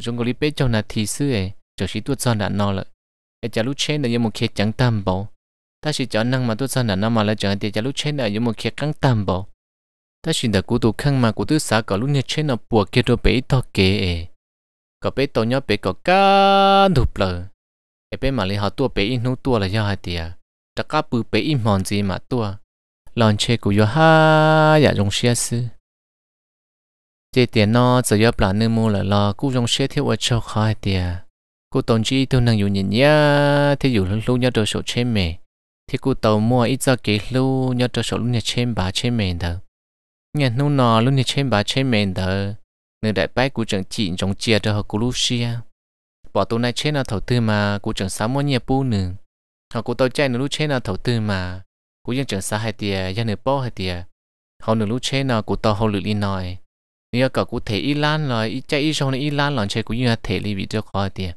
dùng gỗ li bé cho nà thì sư ấy cho sĩ tua cho nà nó lợ cái chả lúc trên là dùng một khía chẳng tam bảo ta chỉ cho năng mà tua cho nà nó mà là chẳng thì chả lúc trên là dùng một khía căng tam bảo ta chỉ đã cố tu khăng mà cố tu xả cả lúc nhà trên là bùa kia đồ bé to kế ấy có bé to nhỏ bé có cá đục lợ cái bé mà lấy họ tua bé in nô tua là do hai tiệt đã cá bự bé in mòn gì mà tua lon chê của yo ha ya dùng xia sư chế tiền nó giờ giờ là nên mua là lo cú trong xe thiếu ở cho khai tiền cú tổng chỉ tôi năng dùng nhìn nhá thì dùng lúc lúc nhớ đồ sổ trên mề thì cô tàu mua ít ra kỹ lúc nhớ đồ sổ lúc nhớ trên bà trên mề đó nhà nô nò lúc nhớ trên bà trên mề đó nơi đại bái cú chẳng chị trong chia cho họ cô lúc xia bỏ tôi này trên là thầu tư mà cô chẳng sáu mua nhà bu nữa họ cô tàu chạy nữa lúc trên là thầu tư mà cô chẳng chẳng xa hai tiền gia nửa bao hai tiền họ nửa lúc trên là cô tàu họ lựa đi nói nếu cả cụ thể Iran là chạy ít trong Iran là chơi cũng như là thể lý vị cho khó tiền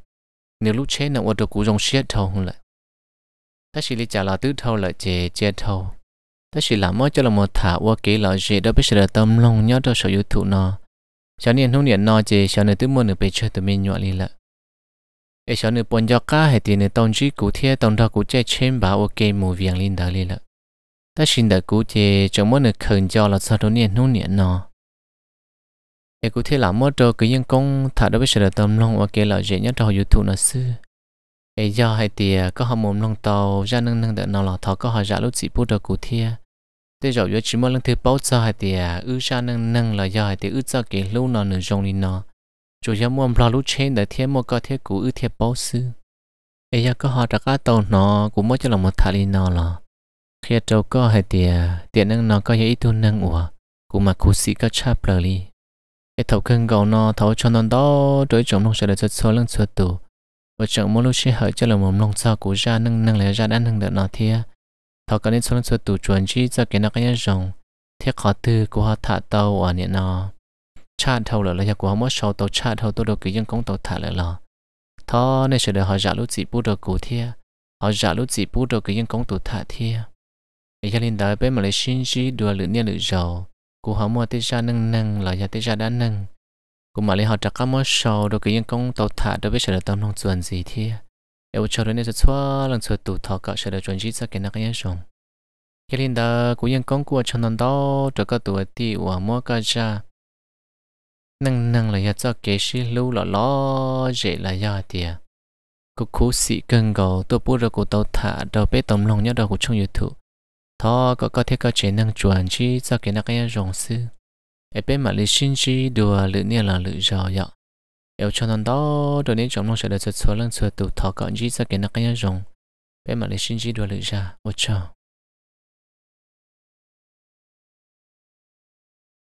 nếu lúc chết nó được cụ dùng xiết thầu không lại ta chỉ lý trả là tứ thầu là chế chế thầu ta chỉ làm mới cho là một thả qua kế là chế đó biết sự tâm lòng nhớ cho sở hữu thụ nó cho nên không điện nó chế cho nên tứ mua được về chơi tụi mình nhọ lý lại ai cho nên bọn cho cá hay tiền nên tông chỉ cụ thể tông thầu cụ chế chém bảo ok mù viền linh đó lý lại ta xin đợi cụ chế cho mỗi được khẩn cho là sao đó nên không điện nó để cụ thể là mỗi trò cái nhân công thả đối với sự đời tâm lòng và kể là dễ nhất trò youtube nó sư. để do hay thì à, có họ mồm lòng tàu ra nâng nâng đợt nào là thọ có họ giả lúc chỉ bút được cụ thể thế rồi với chỉ mới lần thứ bao giờ hay thì à, ư ra nâng nâng là do hay thì ư ra cái lâu nó nửa rong đi nó chủ yếu mồm lo lúc trên để thêm một cái thế cụ ư thêm bao sư. ấy giờ có họ đặt cái tàu nó cũng mới cho là một thả đi nó là khi trâu có hay thì à, tiền nâng nó có dễ tu nâng ủa cũng mà cụ sĩ có chắp lời cái thầu cưng gầu nó thầu cho nó đó đối chống nông sẽ được cho số lưng sửa tủ và chẳng mỗi lúc sẽ hở cho là một nông sao của ra nâng nâng lấy ra đã nâng được nó thia thầu cái nên số lưng sửa tủ chuẩn chỉ cho cái nó cái nhớ rồng thiết khó từ của họ thả tàu ở niệm nó cha thầu là là của họ mỗi sau tàu cha thầu tôi được cái dân công tàu thả lại là thọ nên sẽ được họ giả lúc chỉ bút được cụ thia họ giả lúc chỉ bút được cái dân công tàu thả thia ấy cho nên đời bên mà lấy sinh chỉ đùa lượng niệm lượng giàu cụ họ mua tê sa nâng nâng là giờ đã nâng cụ mà lấy họ chắc cả mua sầu đồ cái những công tàu thả đối với sở tàu nông chuẩn gì thế yêu cho đến giờ xóa lần xóa tụ thọ cả sở chuẩn gì sao cái nào cái nhân cái linh đó cụ những công của trong nông đó cho các tuổi thì của mua cả ra nâng nâng là giờ kế sĩ lưu lọ dễ là giờ tiệt cụ khú sĩ cần gầu tôi bút được cụ tàu thả đầu bê tổng lòng nhớ đầu cụ trong youtube thọ có có thể có chế năng chuẩn chi cho cái nó cái rồng sư ở bên mà lý sinh chi đùa lữ nia là lữ giò dọ ở cho nên đó đồ nên chọn mong sẽ được số lần số tụ thọ có chi cho cái nó cái rồng bên mà lý sinh chi đùa lữ già một chờ